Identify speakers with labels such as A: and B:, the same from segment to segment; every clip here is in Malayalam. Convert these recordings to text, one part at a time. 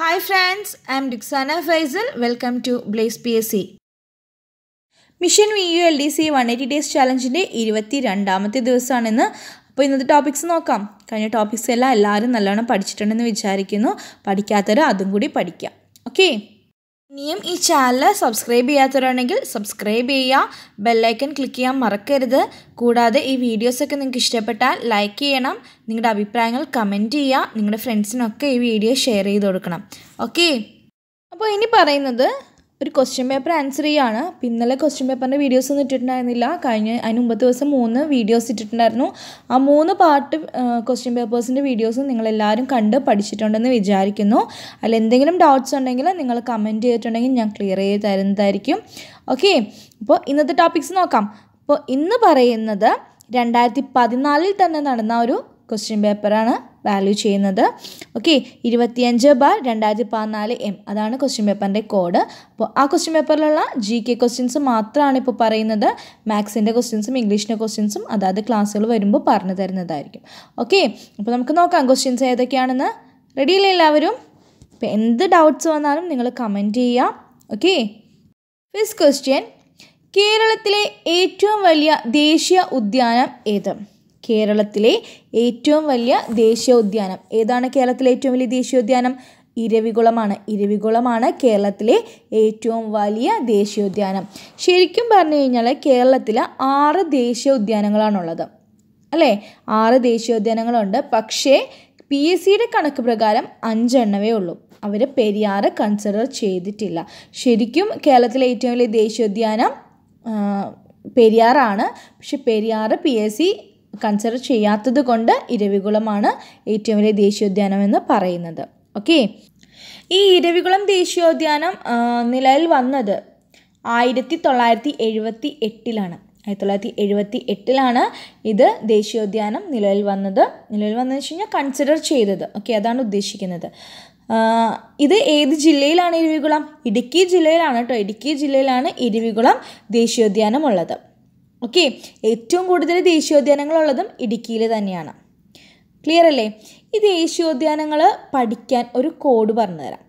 A: hi friends I'm Diksana Faisal welcome to Blaze P S C mission V U L D C one eighty days ചാലഞ്ചിൻ്റെ ഇരുപത്തി രണ്ടാമത്തെ ദിവസമാണിന്ന് അപ്പോൾ ഇന്നത്തെ ടോപ്പിക്സ് നോക്കാം കഴിഞ്ഞ ടോപ്പിക്സ് എല്ലാം എല്ലാവരും നല്ലോണം പഠിച്ചിട്ടുണ്ടെന്ന് വിചാരിക്കുന്നു പഠിക്കാത്തവർ അതും കൂടി പഠിക്കാം ഓക്കേ ഇനിയും ഈ ചാനൽ സബ്സ്ക്രൈബ് ചെയ്യാത്തവരാണെങ്കിൽ സബ്സ്ക്രൈബ് ചെയ്യുക ബെല്ലൈക്കൺ ക്ലിക്ക് ചെയ്യാൻ മറക്കരുത് കൂടാതെ ഈ വീഡിയോസൊക്കെ നിങ്ങൾക്ക് ഇഷ്ടപ്പെട്ടാൽ ലൈക്ക് ചെയ്യണം നിങ്ങളുടെ അഭിപ്രായങ്ങൾ കമൻറ്റ് ചെയ്യുക നിങ്ങളുടെ ഫ്രണ്ട്സിനൊക്കെ ഈ വീഡിയോ ഷെയർ ചെയ്ത് കൊടുക്കണം ഓക്കെ അപ്പോൾ ഇനി പറയുന്നത് ഒരു ക്വസ്റ്റ്യൻ പേപ്പർ ആൻസർ ചെയ്യുകയാണ് അപ്പം ഇന്നലെ ക്വസ്റ്റ്യൻ പേപ്പറിൻ്റെ വീഡിയോസ് ഒന്നും ഇട്ടിട്ടുണ്ടായിരുന്നില്ല കഴിഞ്ഞ അതിന് മുമ്പത്തെ ദിവസം മൂന്ന് വീഡിയോസ് ഇട്ടിട്ടുണ്ടായിരുന്നു ആ മൂന്ന് പാർട്ട് ക്വസ്റ്റ്യൻ പേപ്പേഴ്സിൻ്റെ വീഡിയോസും നിങ്ങളെല്ലാവരും കണ്ട് പഠിച്ചിട്ടുണ്ടെന്ന് വിചാരിക്കുന്നു അതിൽ എന്തെങ്കിലും ഡൗട്ട്സ് ഉണ്ടെങ്കിൽ നിങ്ങൾ കമൻറ്റ് ചെയ്തിട്ടുണ്ടെങ്കിൽ ഞാൻ ക്ലിയർ ചെയ്ത് തരുന്നതായിരിക്കും ഓക്കെ അപ്പോൾ ഇന്നത്തെ ടോപ്പിക്സ് നോക്കാം അപ്പോൾ ഇന്ന് പറയുന്നത് രണ്ടായിരത്തി തന്നെ നടന്ന ഒരു ക്വസ്റ്റ്യൻ പേപ്പറാണ് വാല്യൂ ചെയ്യുന്നത് ഓക്കെ ഇരുപത്തിയഞ്ച് ബാർ രണ്ടായിരത്തി പതിനാല് എം അതാണ് ക്വസ്റ്റ്യൻ പേപ്പറിൻ്റെ കോഡ് അപ്പോൾ ആ ക്വസ്റ്റ്യൻ പേപ്പറിലുള്ള ജി കെ ക്വസ്റ്റ്യൻസ് മാത്രമാണ് ഇപ്പോൾ പറയുന്നത് മാത്സിൻ്റെ ക്വസ്റ്റ്യൻസും ഇംഗ്ലീഷിൻ്റെ ക്വസ്റ്റ്യൻസും അതായത് ക്ലാസ്സുകൾ വരുമ്പോൾ പറഞ്ഞു തരുന്നതായിരിക്കും ഓക്കെ അപ്പോൾ നമുക്ക് നോക്കാം ക്വസ്റ്റ്യൻസ് ഏതൊക്കെയാണെന്ന് റെഡിയല്ലേ എല്ലാവരും അപ്പോൾ എന്ത് ഡൗട്ട്സ് വന്നാലും നിങ്ങൾ കമൻറ്റ് ചെയ്യാം ഓക്കെ ഫിസ് ക്വസ്റ്റ്യൻ കേരളത്തിലെ ഏറ്റവും വലിയ ദേശീയ ഉദ്യാനം ഏത് കേരളത്തിലെ ഏറ്റവും വലിയ ദേശീയോദ്യാനം ഏതാണ് കേരളത്തിലെ ഏറ്റവും വലിയ ദേശീയോദ്യാനം ഇരവികുളമാണ് ഇരവികുളമാണ് കേരളത്തിലെ ഏറ്റവും വലിയ ദേശീയോദ്യാനം ശരിക്കും പറഞ്ഞു കഴിഞ്ഞാൽ കേരളത്തിൽ ആറ് ഉദ്യാനങ്ങളാണുള്ളത് അല്ലേ ആറ് ദേശീയോദ്യാനങ്ങളുണ്ട് പക്ഷേ പി എസ് സിയുടെ കണക്ക് പ്രകാരം അഞ്ചെണ്ണവേ ഉള്ളൂ അവർ പെരിയാറ് കൺസിഡർ ചെയ്തിട്ടില്ല ശരിക്കും കേരളത്തിലെ ഏറ്റവും വലിയ ദേശീയോദ്യാനം പെരിയാറാണ് പക്ഷെ Periyar P S C consider ചെയ്യാത്തത് കൊണ്ട് ഇരവികുളമാണ് ഏറ്റവും വലിയ ദേശീയോദ്യാനം എന്ന് പറയുന്നത് ഓക്കെ ഈ ഇരവികുളം ദേശീയോദ്യാനം നിലയിൽ വന്നത് ആയിരത്തി തൊള്ളായിരത്തി എഴുപത്തി എട്ടിലാണ് ആയിരത്തി തൊള്ളായിരത്തി എഴുപത്തി എട്ടിലാണ് ഇത് ദേശീയോദ്യാനം നിലയിൽ വന്നത് നിലയിൽ വന്നതെന്ന് വെച്ച് കഴിഞ്ഞാൽ കൺസിഡർ ചെയ്തത് ഓക്കെ അതാണ് ഉദ്ദേശിക്കുന്നത് ഇത് ഏത് ജില്ലയിലാണ് ഇരവികുളം ഇടുക്കി ജില്ലയിലാണ് കേട്ടോ ഇടുക്കി ജില്ലയിലാണ് ഇരവികുളം ദേശീയോദ്യാനം ഉള്ളത് ഓക്കെ ഏറ്റവും കൂടുതൽ ദേശീയോദ്യാനങ്ങളുള്ളതും ഇടുക്കിയിൽ തന്നെയാണ് ക്ലിയർ അല്ലേ ഈ ദേശീയോദ്യാനങ്ങൾ പഠിക്കാൻ ഒരു കോഡ് പറഞ്ഞുതരാം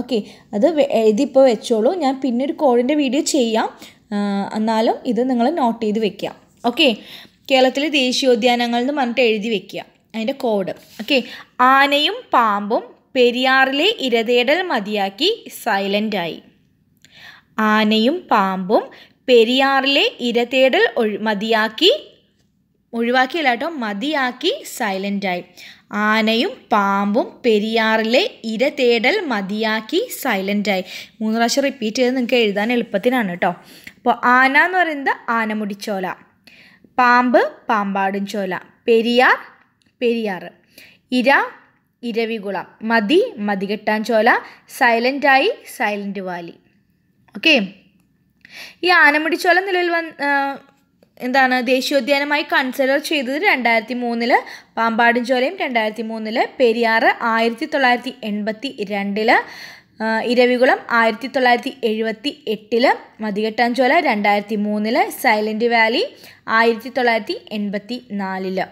A: ഓക്കെ അത് എഴുതിപ്പോൾ വെച്ചോളൂ ഞാൻ പിന്നെ ഒരു കോഡിൻ്റെ വീഡിയോ ചെയ്യാം എന്നാലും ഇത് നിങ്ങൾ നോട്ട് ചെയ്ത് വെക്കുക ഓക്കെ കേരളത്തിലെ ദേശീയോദ്യാനങ്ങൾ എന്ന് പറഞ്ഞിട്ട് എഴുതി വെക്കുക അതിൻ്റെ കോഡ് ഓക്കെ ആനയും പാമ്പും പെരിയാറിലെ ഇരതേടൽ മതിയാക്കി സൈലൻ്റായി ആനയും പാമ്പും പെരിയാറിലെ ഇരതേടൽ ഒഴി മതിയാക്കി ഒഴിവാക്കിയല്ല കേട്ടോ മതിയാക്കി സൈലൻ്റായി ആനയും പാമ്പും പെരിയാറിലെ ഇര തേടൽ മതിയാക്കി സൈലൻ്റായി മൂന്ന് പ്രാവശ്യം റിപ്പീറ്റ് ചെയ്ത് നിങ്ങൾക്ക് എഴുതാൻ എളുപ്പത്തിനാണ് കേട്ടോ അപ്പോൾ ആന എന്ന് പറയുന്നത് ആനമുടിച്ചോല പാമ്പ് പാമ്പാടും ചോല പെരിയാർ പെരിയാറ് ഇര ഇരവികുളം മതി മതികെട്ടാൻ ചോല സൈലൻ്റായി സൈലൻ്റ് വാലി ഓക്കേ ഈ ആനമുടിച്ചോല നിലവിൽ വന്ന് എന്താണ് ദേശീയോദ്യാനമായി കൺസിഡർ ചെയ്തത് രണ്ടായിരത്തി മൂന്നില് ചോലയും രണ്ടായിരത്തി മൂന്നില് പെരിയാറ് ആയിരത്തി തൊള്ളായിരത്തി എൺപത്തി രണ്ടില് ഇരവികുളം ആയിരത്തി തൊള്ളായിരത്തി എഴുപത്തി എട്ടില് മതികെട്ടാഞ്ചോല രണ്ടായിരത്തി മൂന്നില് സൈലൻറ്റ് വാലി ആയിരത്തി തൊള്ളായിരത്തി എൺപത്തി നാലില്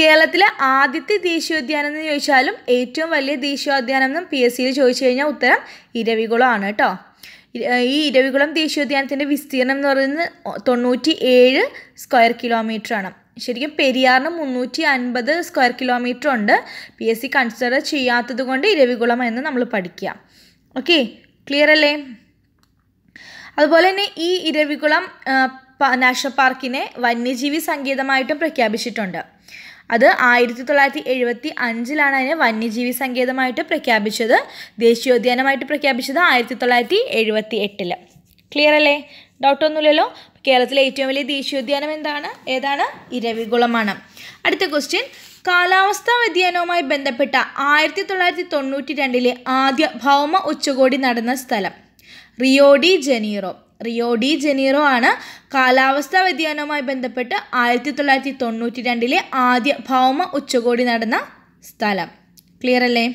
A: കേരളത്തിലെ ആദ്യത്തെ ദേശീയോദ്യാനം എന്ന് ചോദിച്ചാലും ഏറ്റവും വലിയ ദേശീയോദ്യാനം എന്നും പി എസ് സിയിൽ ചോദിച്ചു കഴിഞ്ഞാൽ ഉത്തരം ഇരവികുളമാണ് കേട്ടോ ഈ ഇരവികുളം ദേശീയോദ്യാനത്തിൻ്റെ വിസ്തീർണം എന്ന് പറയുന്നത് തൊണ്ണൂറ്റി ഏഴ് സ്ക്വയർ കിലോമീറ്റർ ആണ് ശരിക്കും പെരിയാറിന് മുന്നൂറ്റി അൻപത് സ്ക്വയർ കിലോമീറ്റർ ഉണ്ട് പി എസ് സി കൺസിഡർ ചെയ്യാത്തത് കൊണ്ട് ഇരവികുളം എന്ന് നമ്മൾ പഠിക്കുക ഓക്കെ ക്ലിയർ അല്ലേ അതുപോലെ തന്നെ ഈ ഇരവികുളം നാഷണൽ പാർക്കിനെ വന്യജീവി സങ്കേതമായിട്ടും പ്രഖ്യാപിച്ചിട്ടുണ്ട് അത് ആയിരത്തി തൊള്ളായിരത്തി എഴുപത്തി അഞ്ചിലാണ് അതിനെ വന്യജീവി സങ്കേതമായിട്ട് പ്രഖ്യാപിച്ചത് ദേശീയോദ്യാനമായിട്ട് പ്രഖ്യാപിച്ചത് ആയിരത്തി തൊള്ളായിരത്തി എഴുപത്തി എട്ടിൽ ക്ലിയർ അല്ലേ ഒന്നുമില്ലല്ലോ കേരളത്തിലെ ഏറ്റവും വലിയ ദേശീയോദ്യാനം എന്താണ് ഏതാണ് ഇരവികുളമാണ് അടുത്ത ക്വസ്റ്റ്യൻ കാലാവസ്ഥാ വ്യതിയാനവുമായി ബന്ധപ്പെട്ട ആയിരത്തി തൊള്ളായിരത്തി തൊണ്ണൂറ്റി രണ്ടിലെ ആദ്യ ഭൗമ ഉച്ചകോടി നടന്ന സ്ഥലം Rio de Janeiro Rio de Janeiro ആണ് കാലാവസ്ഥാ വ്യതിയാനവുമായി ബന്ധപ്പെട്ട് ആയിരത്തി തൊള്ളായിരത്തി തൊണ്ണൂറ്റി രണ്ടിലെ ആദ്യ ഭൗമ ഉച്ചകോടി നടന്ന സ്ഥലം ക്ലിയർ അല്ലേ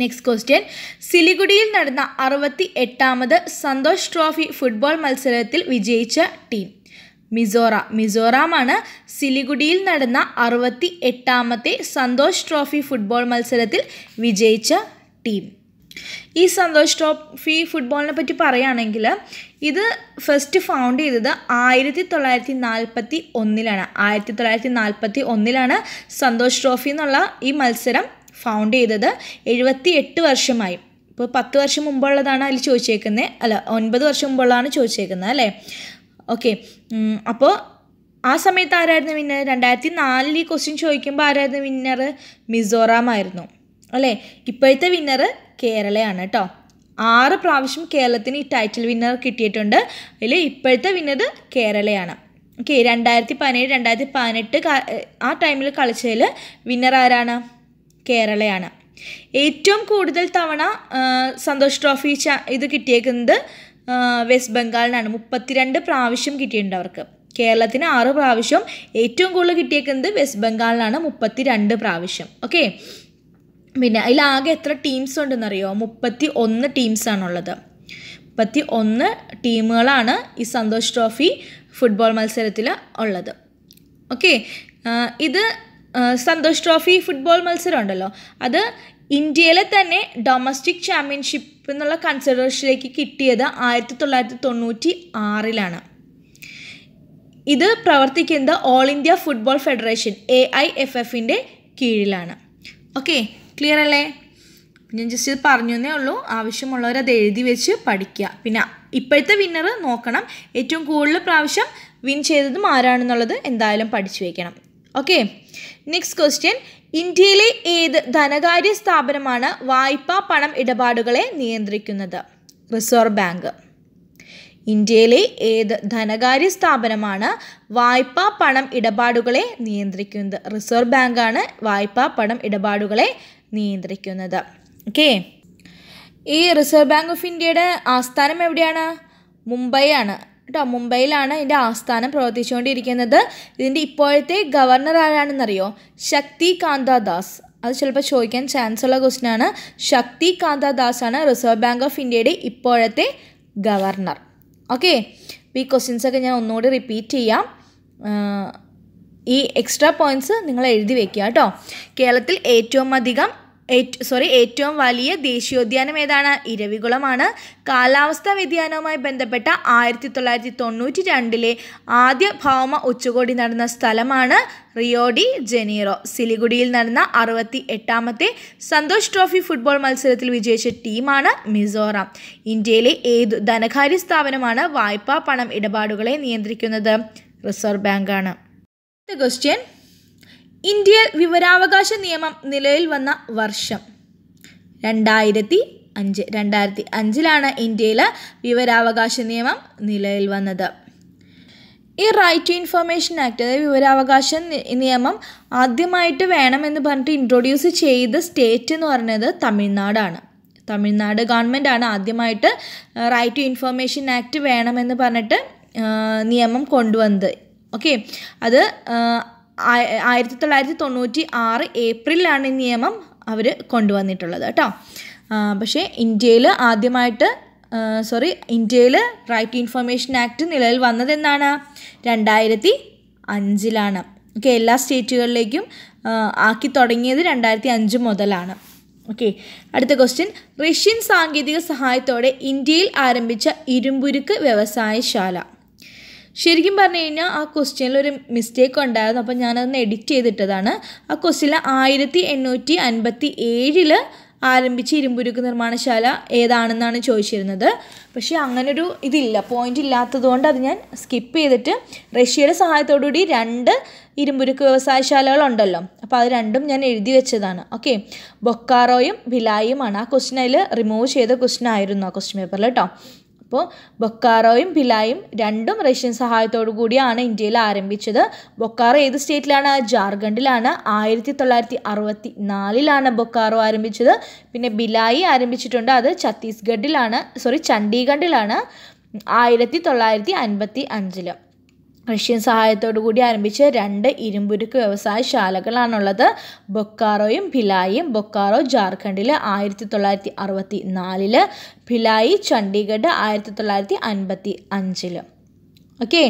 A: നെക്സ്റ്റ് ക്വസ്റ്റ്യൻ സിലിഗുഡിയിൽ നടന്ന അറുപത്തി എട്ടാമത് സന്തോഷ് ട്രോഫി ഫുട്ബോൾ മത്സരത്തിൽ വിജയിച്ച ടീം മിസോറ മിസോറാമാണ് സിലിഗുഡിയിൽ നടന്ന അറുപത്തി എട്ടാമത്തെ സന്തോഷ് ട്രോഫി ഫുട്ബോൾ മത്സരത്തിൽ വിജയിച്ച ടീം ഈ സന്തോഷ് ട്രോഫി ഫുട്ബോളിനെ പറ്റി പറയുകയാണെങ്കിൽ ഇത് ഫസ്റ്റ് ഫൗണ്ട് ചെയ്തത് ആയിരത്തി തൊള്ളായിരത്തി നാൽപ്പത്തി ഒന്നിലാണ് ആയിരത്തി തൊള്ളായിരത്തി നാൽപ്പത്തി ഒന്നിലാണ് സന്തോഷ് ട്രോഫി എന്നുള്ള ഈ മത്സരം ഫൗണ്ട് ചെയ്തത് എഴുപത്തി എട്ട് വർഷമായി ഇപ്പോൾ പത്ത് വർഷം മുമ്പുള്ളതാണ് അതിൽ ചോദിച്ചേക്കുന്നത് അല്ല ഒൻപത് വർഷം മുമ്പുള്ളതാണ് ചോദിച്ചേക്കുന്നത് അല്ലേ ഓക്കെ അപ്പോൾ ആ സമയത്ത് ആരായിരുന്നു വിന്നർ രണ്ടായിരത്തി നാലിൽ ഈ ക്വസ്റ്റ്യൻ ചോദിക്കുമ്പോൾ ആരായിരുന്നു വിന്നർ മിസോറാം ആയിരുന്നു അല്ലേ ഇപ്പോഴത്തെ വിന്നർ കേരളയാണ് കേട്ടോ ആറ് പ്രാവശ്യം കേരളത്തിന് ഈ ടൈറ്റിൽ വിന്നർ കിട്ടിയിട്ടുണ്ട് അതിൽ ഇപ്പോഴത്തെ വിന്നർ കേരളയാണ് ഓക്കെ രണ്ടായിരത്തി പതിനേഴ് രണ്ടായിരത്തി പതിനെട്ട് ആ ടൈമിൽ കളിച്ചതിൽ വിന്നർ ആരാണ് കേരളയാണ് ഏറ്റവും കൂടുതൽ തവണ സന്തോഷ് ട്രോഫി ഇത് കിട്ടിയേക്കുന്നത് വെസ്റ്റ് ബംഗാളിനാണ് മുപ്പത്തിരണ്ട് പ്രാവശ്യം കിട്ടിയിട്ടുണ്ട് അവർക്ക് കേരളത്തിന് ആറ് പ്രാവശ്യം ഏറ്റവും കൂടുതൽ കിട്ടിയേക്കുന്നത് വെസ്റ്റ് ബംഗാളിനാണ് മുപ്പത്തി രണ്ട് പ്രാവശ്യം ഓക്കെ പിന്നെ അതിലാകെ എത്ര ടീംസ് ഉണ്ടെന്നറിയോ മുപ്പത്തി ഒന്ന് ടീംസാണുള്ളത് മുപ്പത്തി ഒന്ന് ടീമുകളാണ് ഈ സന്തോഷ് ട്രോഫി ഫുട്ബോൾ മത്സരത്തിൽ ഉള്ളത് ഓക്കെ ഇത് സന്തോഷ് ട്രോഫി ഫുട്ബോൾ മത്സരം ഉണ്ടല്ലോ അത് ഇന്ത്യയിലെ തന്നെ ഡൊമസ്റ്റിക് ചാമ്പ്യൻഷിപ്പ് എന്നുള്ള കൺസിഡറേഷനിലേക്ക് കിട്ടിയത് ആയിരത്തി തൊള്ളായിരത്തി തൊണ്ണൂറ്റി ആറിലാണ് ഇത് പ്രവർത്തിക്കുന്നത് all India football federation A I F എഫിൻ്റെ കീഴിലാണ് ഓക്കെ ക്ലിയർ അല്ലേ ഞാൻ ജസ്റ്റ് ഇത് പറഞ്ഞു ഉള്ളൂ ആവശ്യമുള്ളവർ അത് എഴുതി വെച്ച് പഠിക്കുക പിന്നെ ഇപ്പോഴത്തെ വിന്നർ നോക്കണം ഏറ്റവും കൂടുതൽ പ്രാവശ്യം വിൻ ചെയ്തതും ആരാണെന്നുള്ളത് എന്തായാലും പഠിച്ചു വയ്ക്കണം ഓക്കെ നെക്സ്റ്റ് ക്വസ്റ്റ്യൻ ഇന്ത്യയിലെ ഏത് ധനകാര്യ സ്ഥാപനമാണ് വായ്പാ പണം ഇടപാടുകളെ നിയന്ത്രിക്കുന്നത് റിസർവ് ബാങ്ക് ഇന്ത്യയിലെ ഏത് ധനകാര്യ സ്ഥാപനമാണ് വായ്പാ പണം ഇടപാടുകളെ നിയന്ത്രിക്കുന്നത് റിസർവ് ബാങ്കാണ് വായ്പാ പണം ഇടപാടുകളെ നിയന്ത്രിക്കുന്നത് ഓക്കെ ഈ റിസർവ് ബാങ്ക് ഓഫ് ഇന്ത്യയുടെ ആസ്ഥാനം എവിടെയാണ് മുംബൈ ആണ് കേട്ടോ മുംബൈയിലാണ് ഇതിൻ്റെ ആസ്ഥാനം പ്രവർത്തിച്ചുകൊണ്ടിരിക്കുന്നത് ഇതിൻ്റെ ഇപ്പോഴത്തെ ഗവർണർ ആരാണെന്നറിയോ ശക്തി കാന്ത ദാസ് അത് ചിലപ്പോൾ ചോദിക്കാൻ ചാൻസ് ഉള്ള ക്വസ്റ്റ്യൻ ആണ് ശക്തി കാന്ത ദാസ് ആണ് റിസർവ് ബാങ്ക് ഓഫ് ഇന്ത്യയുടെ ഇപ്പോഴത്തെ ഗവർണർ ഓക്കെ ഈ ക്വസ്റ്റ്യൻസ് ഒക്കെ ഞാൻ ഒന്നുകൂടി റിപ്പീറ്റ് ചെയ്യാം ഈ എക്സ്ട്രാ പോയിൻറ്റ്സ് നിങ്ങൾ എഴുതി വെക്കുക കേട്ടോ കേരളത്തിൽ ഏറ്റവും അധികം സോറി ഏറ്റവും വലിയ ദേശീയോദ്യാനം ഏതാണ് ഇരവികുളമാണ് കാലാവസ്ഥാ വ്യതിയാനവുമായി ബന്ധപ്പെട്ട ആയിരത്തി തൊള്ളായിരത്തി തൊണ്ണൂറ്റി രണ്ടിലെ ആദ്യ ഭൗമ ഉച്ചകോടി നടന്ന സ്ഥലമാണ് റിയോഡി ജനീറോ സിലിഗുഡിയിൽ നടന്ന അറുപത്തി എട്ടാമത്തെ സന്തോഷ് ട്രോഫി ഫുട്ബോൾ മത്സരത്തിൽ വിജയിച്ച ടീമാണ് മിസോറാം ഇന്ത്യയിലെ ഏതു ധനകാര്യ സ്ഥാപനമാണ് വായ്പാ പണം ഇടപാടുകളെ നിയന്ത്രിക്കുന്നത് റിസർവ് ബാങ്കാണ് ക്വസ്റ്റ്യൻ ഇന്ത്യയിൽ വിവരാവകാശ നിയമം നിലവിൽ വന്ന വർഷം രണ്ടായിരത്തി അഞ്ച് രണ്ടായിരത്തി അഞ്ചിലാണ് ഇന്ത്യയിൽ വിവരാവകാശ നിയമം നിലവിൽ വന്നത് ഈ റൈറ്റ് ടു ഇൻഫർമേഷൻ ആക്ട് അതായത് വിവരാവകാശ നിയമം ആദ്യമായിട്ട് വേണമെന്ന് പറഞ്ഞിട്ട് ഇൻട്രൊഡ്യൂസ് ചെയ്ത സ്റ്റേറ്റ് എന്ന് പറഞ്ഞത് തമിഴ്നാടാണ് തമിഴ്നാട് ആണ് ആദ്യമായിട്ട് റൈറ്റ് ടു ഇൻഫർമേഷൻ ആക്ട് വേണമെന്ന് പറഞ്ഞിട്ട് നിയമം കൊണ്ടുവന്നത് ഓക്കെ അത് ആയിരത്തി തൊള്ളായിരത്തി തൊണ്ണൂറ്റി ആറ് ഏപ്രിലാണ് ഈ നിയമം അവർ കൊണ്ടുവന്നിട്ടുള്ളത് കേട്ടോ പക്ഷേ ഇന്ത്യയിൽ ആദ്യമായിട്ട് സോറി ഇന്ത്യയിൽ റൈറ്റ് ടു ഇൻഫർമേഷൻ ആക്ട് നിലവിൽ വന്നതെന്നാണ് രണ്ടായിരത്തി അഞ്ചിലാണ് ഓക്കെ എല്ലാ സ്റ്റേറ്റുകളിലേക്കും ആക്കി തുടങ്ങിയത് രണ്ടായിരത്തി അഞ്ച് മുതലാണ് ഓക്കെ അടുത്ത ക്വസ്റ്റ്യൻ റഷ്യൻ സാങ്കേതിക സഹായത്തോടെ ഇന്ത്യയിൽ ആരംഭിച്ച ഇരുമ്പുരുക്ക് വ്യവസായശാല ശരിക്കും പറഞ്ഞു കഴിഞ്ഞാൽ ആ ക്വസ്റ്റ്യനിൽ ഒരു മിസ്റ്റേക്ക് ഉണ്ടായിരുന്നു അപ്പോൾ ഞാനതൊന്ന് എഡിറ്റ് ചെയ്തിട്ടതാണ് ആ ക്വസ്റ്റ്യനിൽ ആയിരത്തി എണ്ണൂറ്റി അൻപത്തി ഏഴില് ആരംഭിച്ച ഇരുമ്പുരുക്ക് നിർമ്മാണശാല ഏതാണെന്നാണ് ചോദിച്ചിരുന്നത് പക്ഷേ അങ്ങനൊരു ഇതില്ല പോയിന്റ് ഇല്ലാത്തതുകൊണ്ട് അത് ഞാൻ സ്കിപ്പ് ചെയ്തിട്ട് റഷ്യയുടെ സഹായത്തോടുകൂടി രണ്ട് ഇരുമ്പുരുക്ക് വ്യവസായശാലകളുണ്ടല്ലോ അപ്പോൾ അത് രണ്ടും ഞാൻ എഴുതി വെച്ചതാണ് ഓക്കെ ബൊക്കാറോയും ഭിലായിയുമാണ് ആ ക്വസ്റ്റിൻ റിമൂവ് ചെയ്ത ക്വസ്റ്റിൻ ആയിരുന്നു ആ ക്വസ്റ്റ്യൻ പേപ്പറിൽ കേട്ടോ ഇപ്പോൾ ബൊക്കാറോയും ഭിലായും രണ്ടും റഷ്യൻ സഹായത്തോടു കൂടിയാണ് ഇന്ത്യയിൽ ആരംഭിച്ചത് ബൊക്കാറോ ഏത് സ്റ്റേറ്റിലാണ് ജാർഖണ്ഡിലാണ് ആയിരത്തി തൊള്ളായിരത്തി അറുപത്തി നാലിലാണ് ബൊക്കാറോ ആരംഭിച്ചത് പിന്നെ ബിലായി ആരംഭിച്ചിട്ടുണ്ട് അത് ഛത്തീസ്ഗഡിലാണ് സോറി ചണ്ഡീഗഡിലാണ് ആയിരത്തി തൊള്ളായിരത്തി അൻപത്തി അഞ്ചിൽ റഷ്യൻ സഹായത്തോടു കൂടി ആരംഭിച്ച രണ്ട് ഇരുമ്പുരുക്ക് ശാലകളാണുള്ളത് ബൊക്കാറോയും ഭിലായിയും ബൊക്കാറോ ജാർഖണ്ഡിൽ ആയിരത്തി തൊള്ളായിരത്തി അറുപത്തി നാലില് ഭിലായി ചണ്ഡീഗഡ് ആയിരത്തി തൊള്ളായിരത്തി അൻപത്തി അഞ്ചില് ഓക്കെ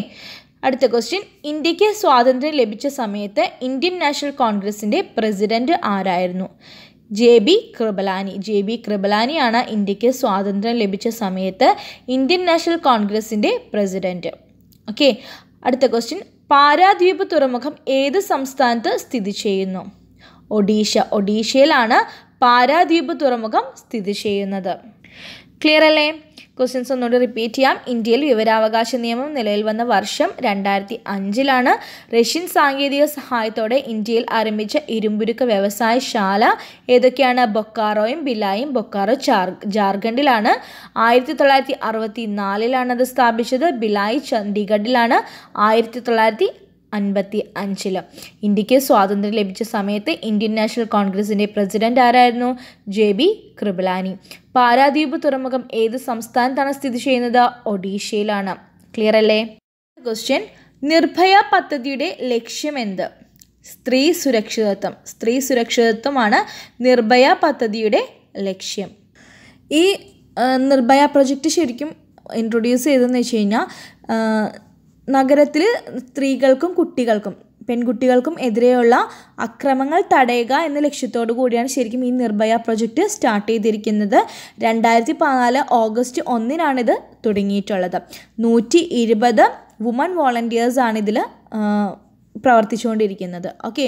A: അടുത്ത ക്വസ്റ്റ്യൻ ഇന്ത്യക്ക് സ്വാതന്ത്ര്യം ലഭിച്ച സമയത്ത് ഇന്ത്യൻ നാഷണൽ കോൺഗ്രസിൻ്റെ പ്രസിഡന്റ് ആരായിരുന്നു J B Kripalani J B കൃബലാനിയാണ് ഇന്ത്യക്ക് സ്വാതന്ത്ര്യം ലഭിച്ച സമയത്ത് ഇന്ത്യൻ നാഷണൽ കോൺഗ്രസിൻ്റെ പ്രസിഡന്റ് ഓക്കെ അടുത്ത ക്വസ്റ്റ്യൻ പാരാദ്വീപ് തുറമുഖം ഏത് സംസ്ഥാനത്ത് സ്ഥിതി ചെയ്യുന്നു ഒഡീഷ ഒഡീഷയിലാണ് പാരാദ്വീപ് തുറമുഖം സ്ഥിതി ചെയ്യുന്നത് ക്ലിയർ അല്ലേ ക്വസ്റ്റ്യൻസ് ഒന്നുകൂടി റിപ്പീറ്റ് ചെയ്യാം ഇന്ത്യയിൽ വിവരാവകാശ നിയമം നിലവിൽ വന്ന വർഷം രണ്ടായിരത്തി അഞ്ചിലാണ് റഷ്യൻ സാങ്കേതിക സഹായത്തോടെ ഇന്ത്യയിൽ ആരംഭിച്ച ഇരുമ്പുരുക്ക വ്യവസായശാല ഏതൊക്കെയാണ് ബൊക്കാറോയും ബിലായും ബൊക്കാറോ ജാർഖണ്ഡിലാണ് ആയിരത്തി തൊള്ളായിരത്തി അറുപത്തി നാലിലാണ് അത് സ്ഥാപിച്ചത് ബിലായി ചണ്ഡീഗഡിലാണ് ആയിരത്തി തൊള്ളായിരത്തി അൻപത്തി അഞ്ചില് ഇന്ത്യക്ക് സ്വാതന്ത്ര്യം ലഭിച്ച സമയത്ത് ഇന്ത്യൻ നാഷണൽ കോൺഗ്രസിൻ്റെ പ്രസിഡന്റ് ആരായിരുന്നു ജെ ബി കൃപലാനി പാരാദ്വീപ് തുറമുഖം ഏത് സംസ്ഥാനത്താണ് സ്ഥിതി ചെയ്യുന്നത് ഒഡീഷയിലാണ് ക്ലിയർ അല്ലേ ക്വസ്റ്റ്യൻ നിർഭയ പദ്ധതിയുടെ ലക്ഷ്യം എന്ത് സ്ത്രീ സുരക്ഷിതത്വം സ്ത്രീ സുരക്ഷിതത്വമാണ് നിർഭയ പദ്ധതിയുടെ ലക്ഷ്യം ഈ നിർഭയ പ്രൊജക്റ്റ് ശരിക്കും ഇൻട്രൊഡ്യൂസ് ചെയ്തതെന്ന് വെച്ച് കഴിഞ്ഞാൽ നഗരത്തിൽ സ്ത്രീകൾക്കും കുട്ടികൾക്കും പെൺകുട്ടികൾക്കും എതിരെയുള്ള അക്രമങ്ങൾ തടയുക എന്ന ലക്ഷ്യത്തോടു കൂടിയാണ് ശരിക്കും ഈ നിർഭയ പ്രൊജക്റ്റ് സ്റ്റാർട്ട് ചെയ്തിരിക്കുന്നത് രണ്ടായിരത്തി പതിനാല് ഓഗസ്റ്റ് ഒന്നിനാണിത് തുടങ്ങിയിട്ടുള്ളത് നൂറ്റി ഇരുപത് വുമൺ വോളണ്ടിയേഴ്സാണ് ഇതിൽ പ്രവർത്തിച്ചുകൊണ്ടിരിക്കുന്നത് ഓക്കെ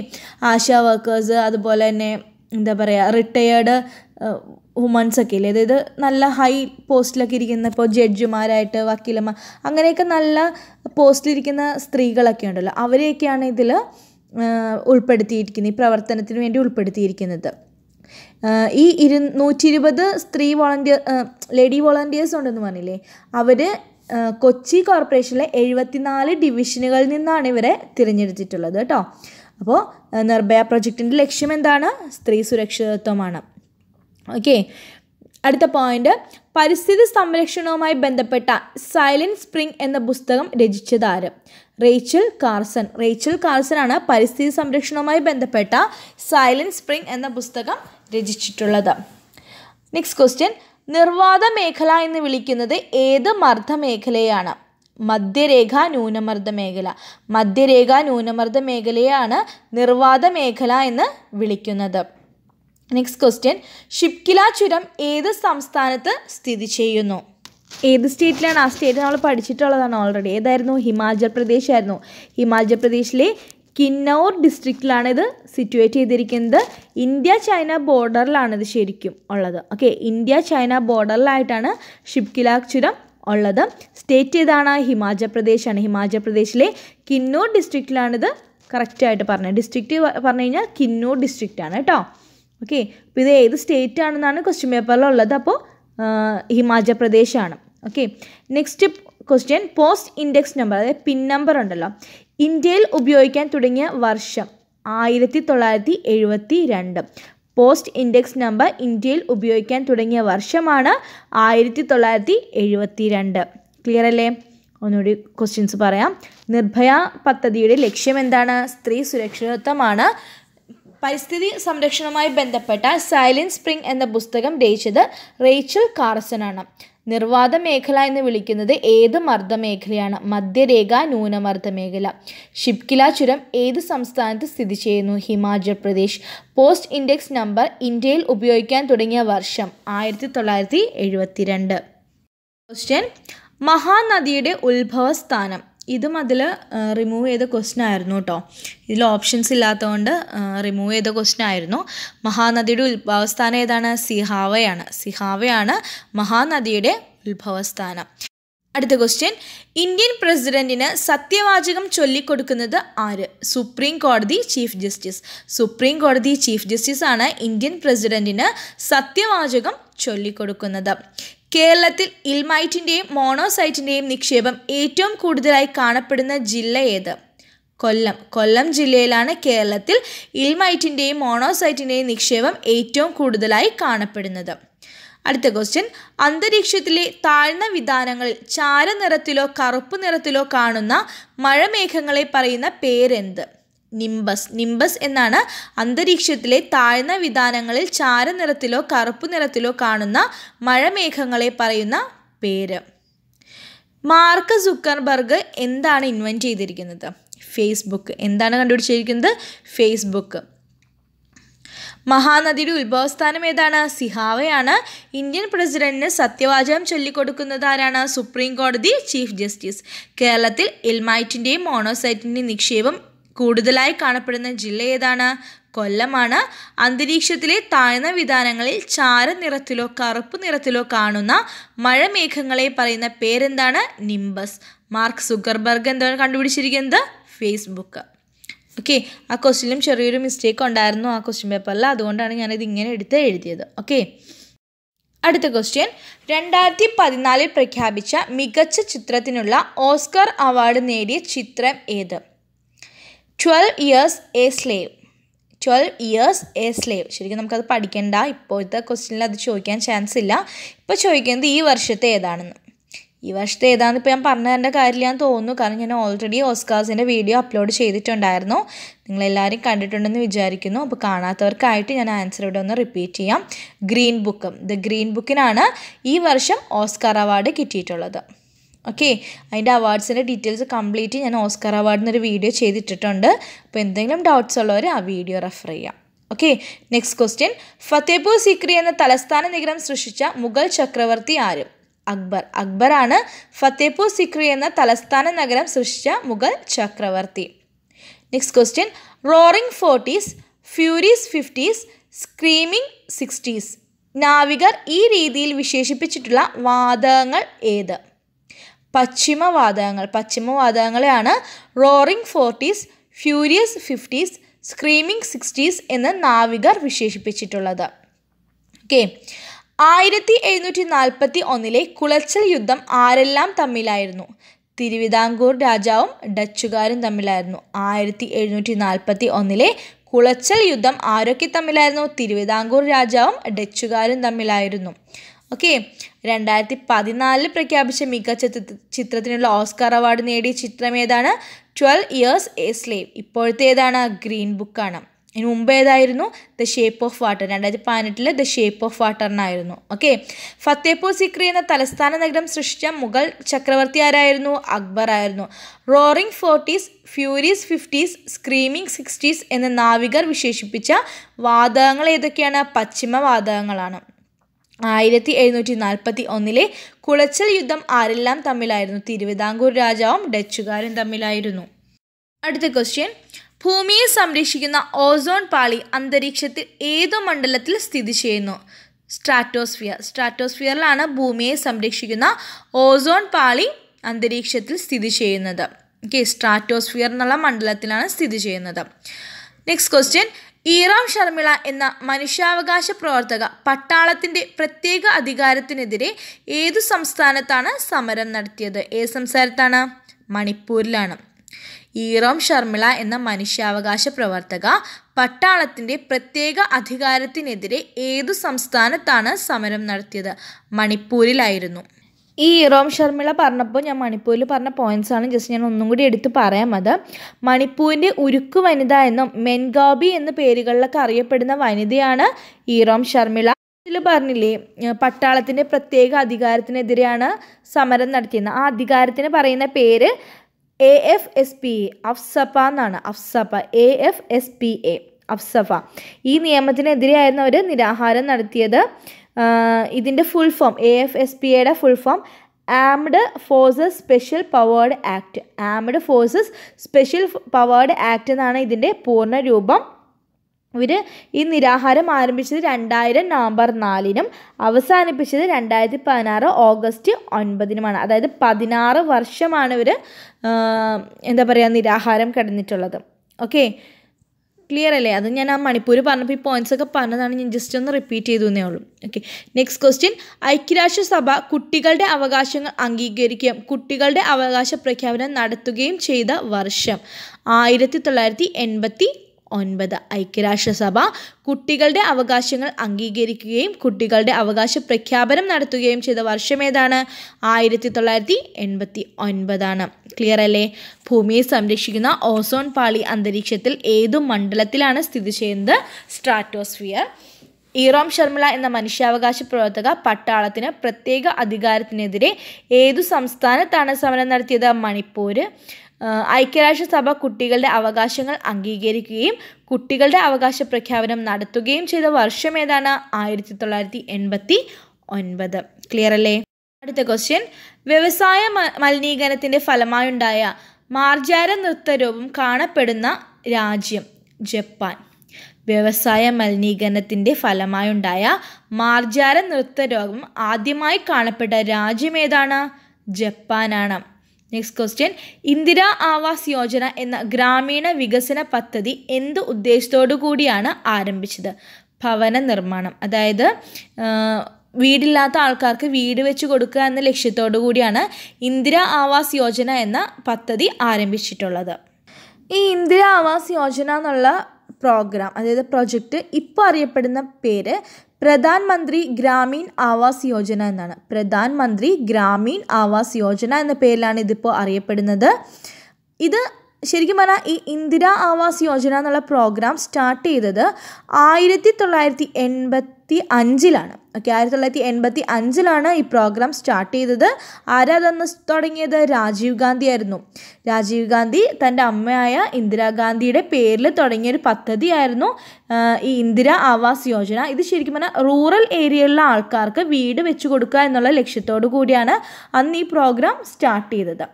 A: ആശാ വർക്കേഴ്സ് അതുപോലെ തന്നെ എന്താ പറയുക റിട്ടയേർഡ് വുമൺസ് ഒക്കെ ഇല്ലേ അതായത് നല്ല ഹൈ പോസ്റ്റിലൊക്കെ ഇരിക്കുന്ന ഇപ്പോൾ ജഡ്ജിമാരായിട്ട് വക്കീലന്മാർ അങ്ങനെയൊക്കെ നല്ല പോസ്റ്റിലിരിക്കുന്ന സ്ത്രീകളൊക്കെ ഉണ്ടല്ലോ അവരെയൊക്കെയാണ് ഇതിൽ ഉൾപ്പെടുത്തിയിരിക്കുന്നത് ഈ പ്രവർത്തനത്തിന് വേണ്ടി ഉൾപ്പെടുത്തിയിരിക്കുന്നത് ഈ ഇരു നൂറ്റി ഇരുപത് സ്ത്രീ വോളണ്ടിയർ ലേഡി വോളണ്ടിയേഴ്സ് ഉണ്ടെന്ന് പറഞ്ഞില്ലേ അവർ കൊച്ചി കോർപ്പറേഷനിലെ എഴുപത്തിനാല് ഡിവിഷനുകളിൽ നിന്നാണ് ഇവരെ തിരഞ്ഞെടുത്തിട്ടുള്ളത് കേട്ടോ അപ്പോൾ നിർഭയ പ്രൊജക്റ്റിൻ്റെ ലക്ഷ്യം എന്താണ് സ്ത്രീ സുരക്ഷിതത്വമാണ് ഓക്കെ അടുത്ത പോയിന്റ് പരിസ്ഥിതി സംരക്ഷണവുമായി ബന്ധപ്പെട്ട സൈലൻറ്റ് സ്പ്രിംഗ് എന്ന പുസ്തകം രചിച്ചത് ആര് റേച്ചൽ കാർസൺ റേച്ചൽ കാർസനാണ് പരിസ്ഥിതി സംരക്ഷണവുമായി ബന്ധപ്പെട്ട സൈലൻറ്റ് സ്പ്രിംഗ് എന്ന പുസ്തകം രചിച്ചിട്ടുള്ളത് നെക്സ്റ്റ് ക്വസ്റ്റ്യൻ നിർവാത മേഖല എന്ന് വിളിക്കുന്നത് ഏത് മർദ്ദ മേഖലയാണ് മധ്യരേഖ ന്യൂനമർദ്ദ മേഖല മധ്യരേഖ ന്യൂനമർദ്ദ മേഖലയാണ് നിർവാത മേഖല എന്ന് വിളിക്കുന്നത് നെക്സ്റ്റ് ക്വസ്റ്റ്യൻ ഷിപ്കില ചുരം ഏത് സംസ്ഥാനത്ത് സ്ഥിതി ചെയ്യുന്നു ഏത് സ്റ്റേറ്റിലാണ് ആ സ്റ്റേറ്റ് നമ്മൾ പഠിച്ചിട്ടുള്ളതാണ് ഓൾറെഡി ഏതായിരുന്നു ഹിമാചൽ പ്രദേശ് ആയിരുന്നു ഹിമാചൽ പ്രദേശിലെ കിന്നൌർ ഡിസ്ട്രിക്റ്റിലാണ് ഇത് സിറ്റുവേറ്റ് ചെയ്തിരിക്കുന്നത് ഇന്ത്യ ചൈന ബോർഡറിലാണ് ഇത് ശരിക്കും ഉള്ളത് ഓക്കെ ഇന്ത്യ ചൈന ബോർഡറിലായിട്ടാണ് ഷിപ്കില ചുരം ഉള്ളത് സ്റ്റേറ്റ് ഏതാണ് ഹിമാചൽ പ്രദേശാണ് ഹിമാചൽ പ്രദേശിലെ കിന്നൂർ ഡിസ്ട്രിക്റ്റിലാണിത് കറക്റ്റായിട്ട് പറഞ്ഞത് ഡിസ്ട്രിക്റ്റ് പറഞ്ഞു കഴിഞ്ഞാൽ കിന്നൂർ ഡിസ്ട്രിക്റ്റാണ് കേട്ടോ ഓക്കെ അപ്പോൾ ഇത് ഏത് സ്റ്റേറ്റ് ആണെന്നാണ് ക്വസ്റ്റ്യൻ പേപ്പറിലുള്ളത് അപ്പോൾ ഹിമാചൽ പ്രദേശാണ് okay next question post index number അതായത് പിൻ നമ്പർ ഉണ്ടല്ലോ ഇന്ത്യയിൽ ഉപയോഗിക്കാൻ തുടങ്ങിയ വർഷം ആയിരത്തി തൊള്ളായിരത്തി എഴുപത്തി രണ്ട് പോസ്റ്റ് ഇൻഡെക്സ് നമ്പർ ഇന്ത്യയിൽ ഉപയോഗിക്കാൻ തുടങ്ങിയ വർഷമാണ് ആയിരത്തി തൊള്ളായിരത്തി എഴുപത്തി രണ്ട് ക്ലിയർ അല്ലേ ഒന്നുകൂടി ക്വസ്റ്റ്യൻസ് പറയാം നിർഭയ പദ്ധതിയുടെ ലക്ഷ്യം എന്താണ് സ്ത്രീ സുരക്ഷിതത്വമാണ് പരിസ്ഥിതി സംരക്ഷണവുമായി ബന്ധപ്പെട്ട സൈലൻസ് സ്പ്രിംഗ് എന്ന പുസ്തകം രചിച്ചത് റേച്ചൽ കാർസനാണ് നിർവാത മേഖല എന്ന് വിളിക്കുന്നത് ഏത് മർദ്ദമേഖലയാണ് മധ്യരേഖ ന്യൂനമർദ്ദ മേഖല ഷിപ്കില ചുരം ഏത് സംസ്ഥാനത്ത് സ്ഥിതി ചെയ്യുന്നു Himachal Pradesh post index number ഇന്ത്യയിൽ ഉപയോഗിക്കാൻ തുടങ്ങിയ വർഷം ആയിരത്തി തൊള്ളായിരത്തി എഴുപത്തിരണ്ട് ക്വസ്റ്റ്യൻ മഹാനദിയുടെ ഉത്ഭവസ്ഥാനം ഇതും അതിൽ റിമൂവ് ചെയ്ത ക്വസ്റ്റൻ ആയിരുന്നു കേട്ടോ ഇതിൽ ഓപ്ഷൻസ് ഇല്ലാത്തതുകൊണ്ട് റിമൂവ് ചെയ്ത ക്വസ്റ്റൻ ആയിരുന്നു മഹാനദിയുടെ ഉത്ഭവസ്ഥാനം ഏതാണ് സിഹാവയാണ് സിഹാവയാണ് മഹാനദിയുടെ ഉത്ഭവസ്ഥാനം അടുത്ത ക്വസ്റ്റ്യൻ ഇന്ത്യൻ പ്രസിഡന്റിന് സത്യവാചകം ചൊല്ലിക്കൊടുക്കുന്നത് ആര് സുപ്രീം കോടതി ചീഫ് ജസ്റ്റിസ് സുപ്രീം കോടതി ചീഫ് ജസ്റ്റിസ് ആണ് ഇന്ത്യൻ പ്രസിഡന്റിന് സത്യവാചകം ചൊല്ലിക്കൊടുക്കുന്നത് കേരളത്തിൽ ഇൽമൈറ്റിൻ്റെയും മോണോസൈറ്റിൻ്റെയും നിക്ഷേപം ഏറ്റവും കൂടുതലായി കാണപ്പെടുന്ന ജില്ല ഏത് കൊല്ലം കൊല്ലം ജില്ലയിലാണ് കേരളത്തിൽ ഇൽമൈറ്റിൻ്റെയും മോണോസൈറ്റിൻ്റെയും നിക്ഷേപം ഏറ്റവും കൂടുതലായി കാണപ്പെടുന്നത് അടുത്ത ക്വസ്റ്റ്യൻ അന്തരീക്ഷത്തിലെ താഴ്ന്ന വിധാനങ്ങളിൽ നിറത്തിലോ കറുപ്പ് നിറത്തിലോ കാണുന്ന മഴമേഘങ്ങളെ പറയുന്ന പേരെന്ത് നിംബസ് നിംബസ് എന്നാണ് അന്തരീക്ഷത്തിലെ താഴ്ന്ന വിധാനങ്ങളിൽ ചാരനിറത്തിലോ കറുപ്പ് നിറത്തിലോ കാണുന്ന മഴമേഘങ്ങളെ പറയുന്ന പേര് മാർക്ക് സുക്കർബർഗ് എന്താണ് ഇൻവെൻറ്റ് ചെയ്തിരിക്കുന്നത് ഫേസ്ബുക്ക് എന്താണ് കണ്ടുപിടിച്ചിരിക്കുന്നത് ഫേസ്ബുക്ക് മഹാനദിയുടെ ഉത്ഭവസ്ഥാനം ഏതാണ് സിഹാവയാണ് ഇന്ത്യൻ പ്രസിഡന്റിന് സത്യവാചകം ചൊല്ലിക്കൊടുക്കുന്നത് ആരാണ് സുപ്രീം കോടതി ചീഫ് ജസ്റ്റിസ് കേരളത്തിൽ എൽമൈറ്റിൻ്റെയും മോണോസൈറ്റിൻ്റെയും നിക്ഷേപം കൂടുതലായി കാണപ്പെടുന്ന ജില്ല ഏതാണ് കൊല്ലമാണ് അന്തരീക്ഷത്തിലെ താഴ്ന്ന വിധാനങ്ങളിൽ ചാര നിറത്തിലോ കറുപ്പ് നിറത്തിലോ കാണുന്ന മഴമേഘങ്ങളെ പറയുന്ന പേരെന്താണ് നിംബസ് മാർക്ക് സുഗർബർഗ് എന്താണ് കണ്ടുപിടിച്ചിരിക്കുന്നത് ഫേസ്ബുക്ക് ഓക്കെ ആ ക്വസ്റ്റിനും ചെറിയൊരു മിസ്റ്റേക്ക് ഉണ്ടായിരുന്നു ആ ക്വസ്റ്റ്യൻ പേപ്പറിൽ അതുകൊണ്ടാണ് ഞാനിത് ഇങ്ങനെ എടുത്ത് എഴുതിയത് ഓക്കെ അടുത്ത ക്വസ്റ്റ്യൻ രണ്ടായിരത്തി പതിനാലിൽ പ്രഖ്യാപിച്ച മികച്ച ചിത്രത്തിനുള്ള ഓസ്കർ അവാർഡ് നേടിയ ചിത്രം ഏത് twelve years a slave twelve years a slave ശരിക്കും നമുക്കത് പഠിക്കേണ്ട ഇപ്പോഴത്തെ ക്വസ്റ്റ്യനിൽ അത് ചോദിക്കാൻ ചാൻസ് ഇല്ല ഇപ്പോൾ ചോദിക്കുന്നത് ഈ വർഷത്തെ ഏതാണെന്ന് ഈ വർഷത്തെ ഏതാണെന്ന് ഇപ്പോൾ ഞാൻ തരേണ്ട കാര്യമില്ല എന്ന് തോന്നുന്നു കാരണം ഞാൻ ഓൾറെഡി ഓസ്കാസിൻ്റെ വീഡിയോ അപ്ലോഡ് ചെയ്തിട്ടുണ്ടായിരുന്നു നിങ്ങളെല്ലാവരും കണ്ടിട്ടുണ്ടെന്ന് വിചാരിക്കുന്നു അപ്പോൾ കാണാത്തവർക്കായിട്ട് ഞാൻ ആൻസർ ഇവിടെ ഒന്ന് റിപ്പീറ്റ് ചെയ്യാം ഗ്രീൻ ബുക്കും ദ ഗ്രീൻ ബുക്കിനാണ് ഈ വർഷം ഓസ്കാർ അവാർഡ് കിട്ടിയിട്ടുള്ളത് ഓക്കെ അതിൻ്റെ അവാർഡ്സിൻ്റെ ഡീറ്റെയിൽസ് കംപ്ലീറ്റ് ഞാൻ ഓസ്കർ അവാർഡ് എന്നൊരു വീഡിയോ ചെയ്തിട്ടിട്ടുണ്ട് അപ്പോൾ എന്തെങ്കിലും ഡൗട്ട്സ് ഉള്ളവർ ആ വീഡിയോ റെഫർ ചെയ്യാം okay next question Fatehpur Sikri എന്ന തലസ്ഥാന നഗരം സൃഷ്ടിച്ച മുഗൾ ചക്രവർത്തി ആരും അക്ബർ അക്ബറാണ് ഫത്തേപൂർ സിക്രി എന്ന തലസ്ഥാന നഗരം സൃഷ്ടിച്ച മുഗൾ ചക്രവർത്തി next question roaring forties furies fifties screaming sixties നാവികർ ഈ രീതിയിൽ വിശേഷിപ്പിച്ചിട്ടുള്ള വാദങ്ങൾ ഏത് പശ്ചിമവാതകങ്ങൾ പശ്ചിമവാതകങ്ങളെയാണ് roaring forties furious fifties screaming sixties എന്ന് നാവികർ വിശേഷിപ്പിച്ചിട്ടുള്ളത് ഓക്കെ ആയിരത്തി എഴുന്നൂറ്റി നാൽപ്പത്തി ഒന്നിലെ കുളച്ചൽ യുദ്ധം ആരെല്ലാം തമ്മിലായിരുന്നു തിരുവിതാംകൂർ രാജാവും ഡച്ചുകാരും തമ്മിലായിരുന്നു ആയിരത്തി എഴുന്നൂറ്റി നാൽപ്പത്തി ഒന്നിലെ കുളച്ചൽ യുദ്ധം ആരൊക്കെ തമ്മിലായിരുന്നു തിരുവിതാംകൂർ രാജാവും ഡച്ചുകാരും തമ്മിലായിരുന്നു ഓക്കെ രണ്ടായിരത്തി പതിനാലിൽ പ്രഖ്യാപിച്ച മികച്ച ചിത്രത്തിനുള്ള ഓസ്കാർ അവാർഡ് നേടിയ ചിത്രം ഏതാണ് ട്വൽവ് ഇയേഴ്സ് എ സ്ലേവ് ഇപ്പോഴത്തെ ഏതാണ് ഗ്രീൻ ബുക്കാണ് ഇതിന് മുമ്പ് ഏതായിരുന്നു ദ ഷേപ്പ് ഓഫ് വാട്ടർ രണ്ടായിരത്തി പതിനെട്ടിലെ ദ ഷേപ്പ് ഓഫ് വാട്ടറിനായിരുന്നു ഓക്കെ ഫത്തേപ്പൂർ സിക്രി എന്ന തലസ്ഥാന നഗരം സൃഷ്ടിച്ച മുഗൾ ചക്രവർത്തി ആരായിരുന്നു അക്ബർ ആയിരുന്നു roaring forties furies fifties screaming sixties എന്ന നാവികർ വിശേഷിപ്പിച്ച വാതകങ്ങൾ ഏതൊക്കെയാണ് പശ്ചിമ വാതകങ്ങളാണ് ആയിരത്തി എഴുന്നൂറ്റി നാൽപ്പത്തി ഒന്നിലെ കുളച്ചൽ യുദ്ധം ആരെല്ലാം തമ്മിലായിരുന്നു തിരുവിതാംകൂർ രാജാവും ഡച്ചുകാരും തമ്മിലായിരുന്നു അടുത്ത ക്വസ്റ്റ്യൻ ഭൂമിയെ സംരക്ഷിക്കുന്ന ഓസോൺ പാളി അന്തരീക്ഷത്തിൽ ഏതു മണ്ഡലത്തിൽ സ്ഥിതി ചെയ്യുന്നു സ്ട്രാറ്റോസ്ഫിയർ സ്ട്രാറ്റോസ്ഫിയറിലാണ് ഭൂമിയെ സംരക്ഷിക്കുന്ന ഓസോൺ പാളി അന്തരീക്ഷത്തിൽ സ്ഥിതി ചെയ്യുന്നത് ഓക്കെ സ്ട്രാറ്റോസ്ഫിയർ എന്നുള്ള മണ്ഡലത്തിലാണ് സ്ഥിതി ചെയ്യുന്നത് നെക്സ്റ്റ് ക്വസ്റ്റ്യൻ ഈറാം ഷർമിള എന്ന മനുഷ്യാവകാശ പ്രവർത്തക പട്ടാളത്തിൻ്റെ പ്രത്യേക അധികാരത്തിനെതിരെ ഏതു സംസ്ഥാനത്താണ് സമരം നടത്തിയത് ഏത് സംസ്ഥാനത്താണ് മണിപ്പൂരിലാണ് ഈറോം ഷർമിള എന്ന മനുഷ്യാവകാശ പ്രവർത്തക പട്ടാളത്തിൻ്റെ പ്രത്യേക അധികാരത്തിനെതിരെ ഏതു സംസ്ഥാനത്താണ് സമരം നടത്തിയത് മണിപ്പൂരിലായിരുന്നു ഈ ഇറോം ശർമിള പറഞ്ഞപ്പോൾ ഞാൻ മണിപ്പൂരിൽ പറഞ്ഞ ആണ് ജസ്റ്റ് ഞാൻ ഒന്നും കൂടി എടുത്ത് പറയാം അത് മണിപ്പൂരിൻ്റെ ഉരുക്ക് വനിത എന്നും മെൻഗാബി എന്ന പേരുകളിലൊക്കെ അറിയപ്പെടുന്ന വനിതയാണ് ഈറോം ശർമിള ഇതിൽ പറഞ്ഞില്ലേ പട്ടാളത്തിൻ്റെ പ്രത്യേക അധികാരത്തിനെതിരെയാണ് സമരം നടത്തിയത് ആ അധികാരത്തിന് പറയുന്ന പേര് A F S P A AFSPA എന്നാണ് AFSPA A F S P A AFSPA ഈ നിയമത്തിനെതിരെയായിരുന്നു അവർ നിരാഹാരം നടത്തിയത് ഇതിൻ്റെ full form A F S P എയുടെ full form armed forces special powered act armed forces special powered act എന്നാണ് ഇതിൻ്റെ പൂർണ്ണ രൂപം ഇവർ ഈ നിരാഹാരം ആരംഭിച്ചത് രണ്ടായിരം നവംബർ നാലിനും അവസാനിപ്പിച്ചത് രണ്ടായിരത്തി പതിനാറ് ഓഗസ്റ്റ് ഒൻപതിനുമാണ് അതായത് പതിനാറ് വർഷമാണ് ഇവർ എന്താ പറയുക നിരാഹാരം കിടന്നിട്ടുള്ളത് ഓക്കേ ക്ലിയർ അല്ലേ അത് ഞാൻ ആ മണിപ്പൂർ പറഞ്ഞപ്പോൾ ഈ പോയിന്റ്സ് ഒക്കെ പറഞ്ഞതാണ് ഞാൻ ജസ്റ്റ് ഒന്ന് റിപ്പീറ്റ് ചെയ്തു തന്നേ ഉള്ളൂ ഓക്കെ നെക്സ്റ്റ് ക്വസ്റ്റ്യൻ ഐക്യരാഷ്ട്രസഭ കുട്ടികളുടെ അവകാശങ്ങൾ അംഗീകരിക്കുകയും കുട്ടികളുടെ അവകാശ പ്രഖ്യാപനം നടത്തുകയും ചെയ്ത വർഷം ആയിരത്തി തൊള്ളായിരത്തി എൺപത്തി ഒൻപത് ഐക്യരാഷ്ട്രസഭ കുട്ടികളുടെ അവകാശങ്ങൾ അംഗീകരിക്കുകയും കുട്ടികളുടെ അവകാശ പ്രഖ്യാപനം നടത്തുകയും ചെയ്ത വർഷമേതാണ് ആയിരത്തി തൊള്ളായിരത്തി എൺപത്തി ഒൻപതാണ് ക്ലിയർ അല്ലേ ഭൂമിയെ സംരക്ഷിക്കുന്ന ഓസോൺ പാളി അന്തരീക്ഷത്തിൽ ഏതു മണ്ഡലത്തിലാണ് സ്ഥിതി ചെയ്യുന്നത് സ്ട്രാറ്റോസ്ഫിയർ ഈറോം ശർമിള എന്ന മനുഷ്യാവകാശ പ്രവർത്തക പട്ടാളത്തിന് പ്രത്യേക അധികാരത്തിനെതിരെ ഏതു സംസ്ഥാനത്താണ് സമരം നടത്തിയത് മണിപ്പൂർ ഐക്യരാഷ്ട്രസഭ കുട്ടികളുടെ അവകാശങ്ങൾ അംഗീകരിക്കുകയും കുട്ടികളുടെ അവകാശ പ്രഖ്യാപനം നടത്തുകയും ചെയ്ത വർഷം ഏതാണ് ആയിരത്തി തൊള്ളായിരത്തി എൺപത്തി ഒൻപത് ക്ലിയർ അല്ലേ അടുത്ത ക്വസ്റ്റ്യൻ വ്യവസായ മലിനീകരണത്തിൻ്റെ ഫലമായുണ്ടായ മാർജാര നൃത്തരൂപം കാണപ്പെടുന്ന രാജ്യം ജപ്പാൻ വ്യവസായ മലിനീകരണത്തിൻ്റെ ഫലമായുണ്ടായ മാർജാര നൃത്തരോഗം ആദ്യമായി കാണപ്പെട്ട രാജ്യം ഏതാണ് ജപ്പാനാണ് നെക്സ്റ്റ് ക്വസ്റ്റ്യൻ ഇന്ദിരാ ആവാസ് യോജന എന്ന ഗ്രാമീണ വികസന പദ്ധതി എന്ത് ഉദ്ദേശത്തോടു കൂടിയാണ് ആരംഭിച്ചത് ഭവന നിർമ്മാണം അതായത് വീടില്ലാത്ത ആൾക്കാർക്ക് വീട് വെച്ച് കൊടുക്കുക എന്ന ലക്ഷ്യത്തോടു കൂടിയാണ് ഇന്ദിരാ ആവാസ് യോജന എന്ന പദ്ധതി ആരംഭിച്ചിട്ടുള്ളത് ഈ ഇന്ദിരാ ആവാസ് യോജന എന്നുള്ള പ്രോഗ്രാം അതായത് പ്രൊജക്റ്റ് ഇപ്പോൾ അറിയപ്പെടുന്ന പേര് പ്രധാൻ മന്ത്രി ഗ്രാമീൺ ആവാസ് യോജന എന്നാണ് പ്രധാൻ മന്ത്രി ഗ്രാമീൺ ആവാസ് യോജന എന്ന പേരിലാണ് ഇതിപ്പോൾ അറിയപ്പെടുന്നത് ഇത് ശരിക്കും പറഞ്ഞാൽ ഈ ഇന്ദിരാ ആവാസ് യോജന എന്നുള്ള പ്രോഗ്രാം സ്റ്റാർട്ട് ചെയ്തത് ആയിരത്തി തൊള്ളായിരത്തി എൺപത്തി എൺപത്തി അഞ്ചിലാണ് ഓക്കെ ആയിരത്തി തൊള്ളായിരത്തി എൺപത്തി അഞ്ചിലാണ് ഈ പ്രോഗ്രാം സ്റ്റാർട്ട് ചെയ്തത് ആരാ തുടങ്ങിയത് രാജീവ് ഗാന്ധി ആയിരുന്നു രാജീവ് ഗാന്ധി തൻ്റെ അമ്മയായ ഇന്ദിരാഗാന്ധിയുടെ പേരിൽ തുടങ്ങിയ ഒരു പദ്ധതിയായിരുന്നു ഈ ഇന്ദിര ആവാസ് യോജന ഇത് ശരിക്കും പറഞ്ഞാൽ റൂറൽ ഏരിയയിലുള്ള ആൾക്കാർക്ക് വീട് വെച്ചു കൊടുക്കുക എന്നുള്ള ലക്ഷ്യത്തോടു കൂടിയാണ് അന്ന് ഈ പ്രോഗ്രാം സ്റ്റാർട്ട് ചെയ്തത്